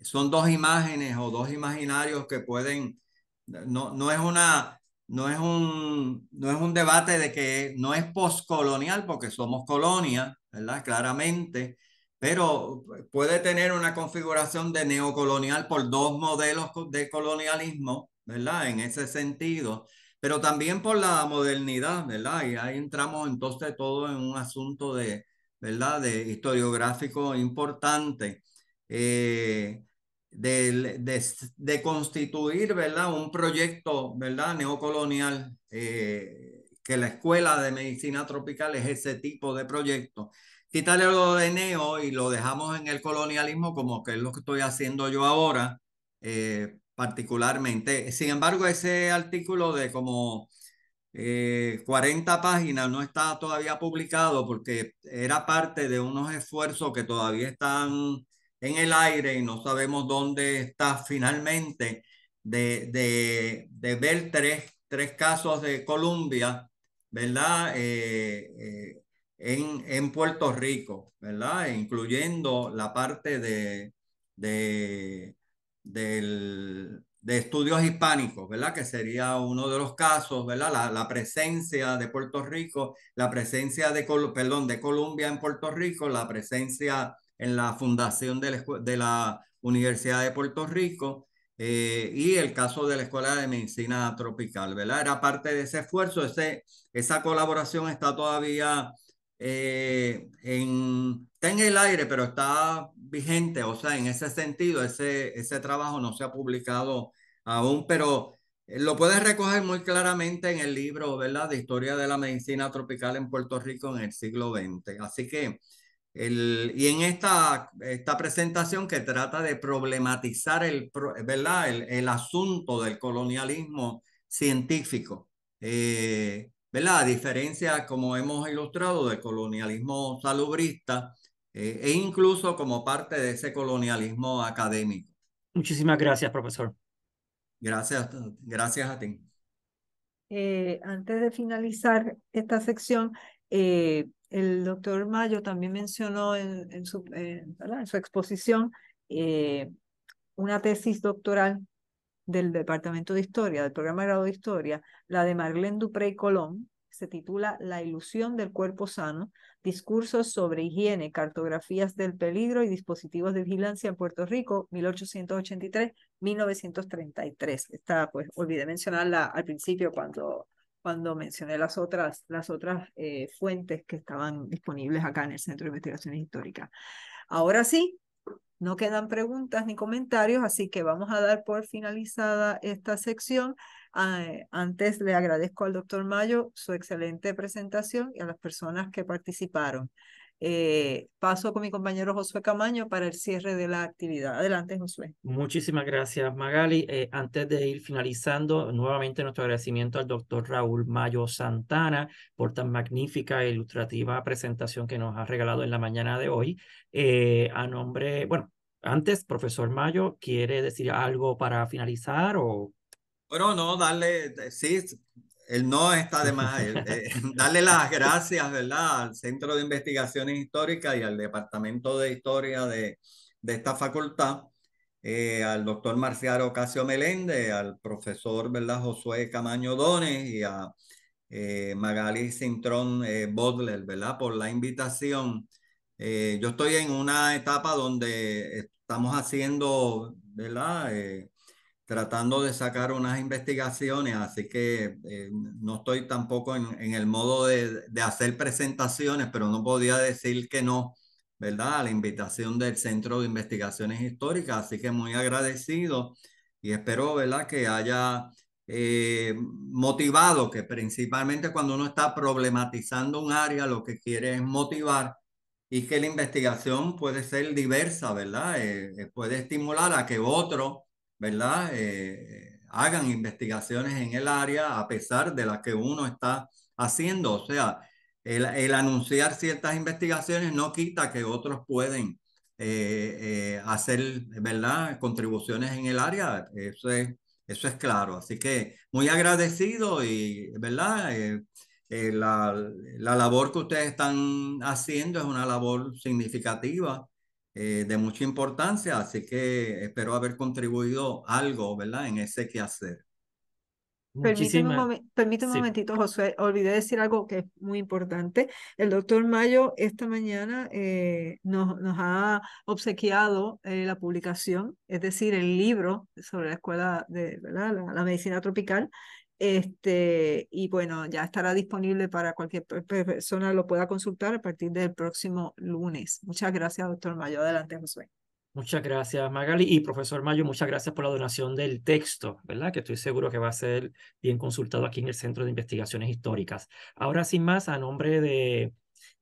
Son dos imágenes o dos imaginarios que pueden, no, no es una no es un, es un debate de que no es postcolonial porque somos colonia, ¿verdad? Claramente, pero puede tener una configuración de neocolonial por dos modelos de colonialismo, ¿verdad? En ese sentido, pero también por la modernidad, ¿verdad? Y ahí entramos entonces todo en un asunto de, ¿verdad? De historiográfico importante. Eh, de, constituir ¿verdad? un proyecto ¿verdad? neocolonial, eh, que la Escuela de Medicina Tropical es ese tipo de proyecto. Quitarle lo de neo y lo dejamos en el colonialismo, como que es lo que estoy haciendo yo ahora, eh, particularmente. Sin embargo, ese artículo de como 40 eh, páginas no está todavía publicado porque era parte de unos esfuerzos que todavía están en el aire y no sabemos dónde está finalmente, de, de, de ver tres, tres, casos de Colombia, ¿verdad? Eh, eh, en, en, Puerto Rico, ¿verdad? Incluyendo la parte de, de, del, de estudios hispánicos, ¿verdad? Que sería uno de los casos, ¿verdad? La, la presencia de Puerto Rico, la presencia de, perdón, de Colombia en Puerto Rico, la presencia en la fundación de la, Universidad de Puerto Rico eh, y el caso de la Escuela de Medicina Tropical, ¿verdad? Era parte de ese esfuerzo, ese, esa colaboración está todavía eh, en, en el aire, pero está vigente, o sea, en ese sentido, ese, ese trabajo no se ha publicado aún, pero eh, lo puedes recoger muy claramente en el libro, ¿verdad? De Historia de la Medicina Tropical en Puerto Rico en el siglo XX. Así que y en esta, esta presentación que trata de problematizar el, ¿verdad? el, el asunto del colonialismo científico, eh, ¿verdad? a diferencia, como hemos ilustrado, del colonialismo salubrista eh, e incluso como parte de ese colonialismo académico. Muchísimas gracias, profesor. Gracias, gracias a ti. Eh, antes de finalizar esta sección, eh, el doctor Mayo también mencionó en, su, exposición eh, una tesis doctoral del Departamento de Historia, del programa de grado de Historia, la de Marlene y Colón, se titula La ilusión del cuerpo sano, discursos sobre higiene, cartografías del peligro y dispositivos de vigilancia en Puerto Rico, 1883-1933. Está, pues, olvidé mencionarla al principio cuando cuando mencioné las otras, las otras eh, fuentes que estaban disponibles acá en el Centro de Investigaciones Históricas. Ahora sí, no quedan preguntas ni comentarios, así que vamos a dar por finalizada esta sección. Ah, eh, antes le agradezco al doctor Mayo su excelente presentación y a las personas que participaron. Eh, paso con mi compañero Josué Camaño para el cierre de la actividad. Adelante, Josué. Muchísimas gracias, Magali. Eh, antes de ir finalizando, nuevamente nuestro agradecimiento al doctor Raúl Mayo Santana por tan magnífica e ilustrativa presentación que nos ha regalado en la mañana de hoy. Eh, a nombre, bueno, antes, profesor Mayo, ¿quiere decir algo para finalizar o bueno, no, darle, sí, el no está de más. Eh, darle las gracias, ¿verdad?, al Centro de Investigaciones Históricas y al Departamento de Historia de, esta facultad, eh, al doctor Marciaro Ocasio Meléndez, al profesor, ¿verdad?, Josué Camaño Dones y a eh, Magali Cintrón eh, Bodler, ¿verdad?, por la invitación. yo estoy en una etapa donde estamos haciendo, ¿verdad?, tratando de sacar unas investigaciones, así que eh, no estoy tampoco en, el modo de, hacer presentaciones, pero no podía decir que no, ¿verdad? A la invitación del Centro de Investigaciones Históricas, así que muy agradecido y espero, ¿verdad? Que haya eh, motivado, que principalmente cuando uno está problematizando un área, lo que quiere es motivar y que la investigación puede ser diversa, ¿verdad? Eh, puede estimular a que otro ¿verdad? Eh, hagan investigaciones en el área a pesar de las que uno está haciendo. O sea, el, anunciar ciertas investigaciones no quita que otros pueden eh, eh, hacer, ¿verdad?, contribuciones en el área. Eso es, eso es claro. Así que muy agradecido y, ¿verdad? la labor que ustedes están haciendo es una labor significativa eh, de mucha importancia, así que espero haber contribuido algo, ¿verdad? En ese quehacer. Permíteme un, un momentito, José. Olvidé decir algo que es muy importante. El doctor Mayo esta mañana eh, nos, nos, ha obsequiado eh, la publicación, es decir, el libro sobre la escuela de la, la, medicina tropical, este, y bueno, ya estará disponible para cualquier persona lo pueda consultar a partir del próximo lunes. Muchas gracias, doctor Mayo. Adelante, Josué. Muchas gracias, Magali. Y profesor Mayo, muchas gracias por la donación del texto, ¿verdad? Que estoy seguro que va a ser bien consultado aquí en el Centro de Investigaciones Históricas. Ahora, sin más, a nombre de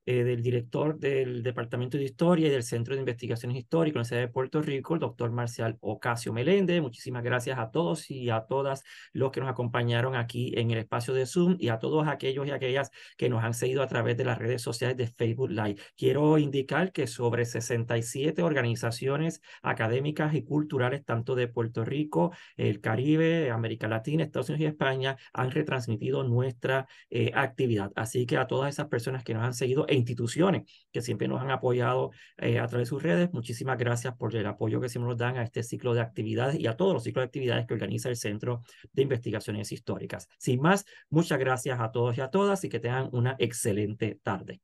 eh, del director del Departamento de Historia y del Centro de Investigaciones Históricas de la de Puerto Rico, el doctor Marcial Ocasio Meléndez. Muchísimas gracias a todos y a todas los que nos acompañaron aquí en el espacio de Zoom y a todos aquellos y aquellas que nos han seguido a través de las redes sociales de Facebook Live. Quiero indicar que sobre 67 organizaciones académicas y culturales, tanto de Puerto Rico, el Caribe, América Latina, Estados Unidos y España, han retransmitido nuestra eh, actividad. Así que a todas esas personas que nos han seguido, e instituciones que siempre nos han apoyado eh, a través de sus redes. Muchísimas gracias por el apoyo que siempre nos dan a este ciclo de actividades y a todos los ciclos de actividades que organiza el Centro de Investigaciones Históricas. Sin más, muchas gracias a todos y a todas y que tengan una excelente tarde.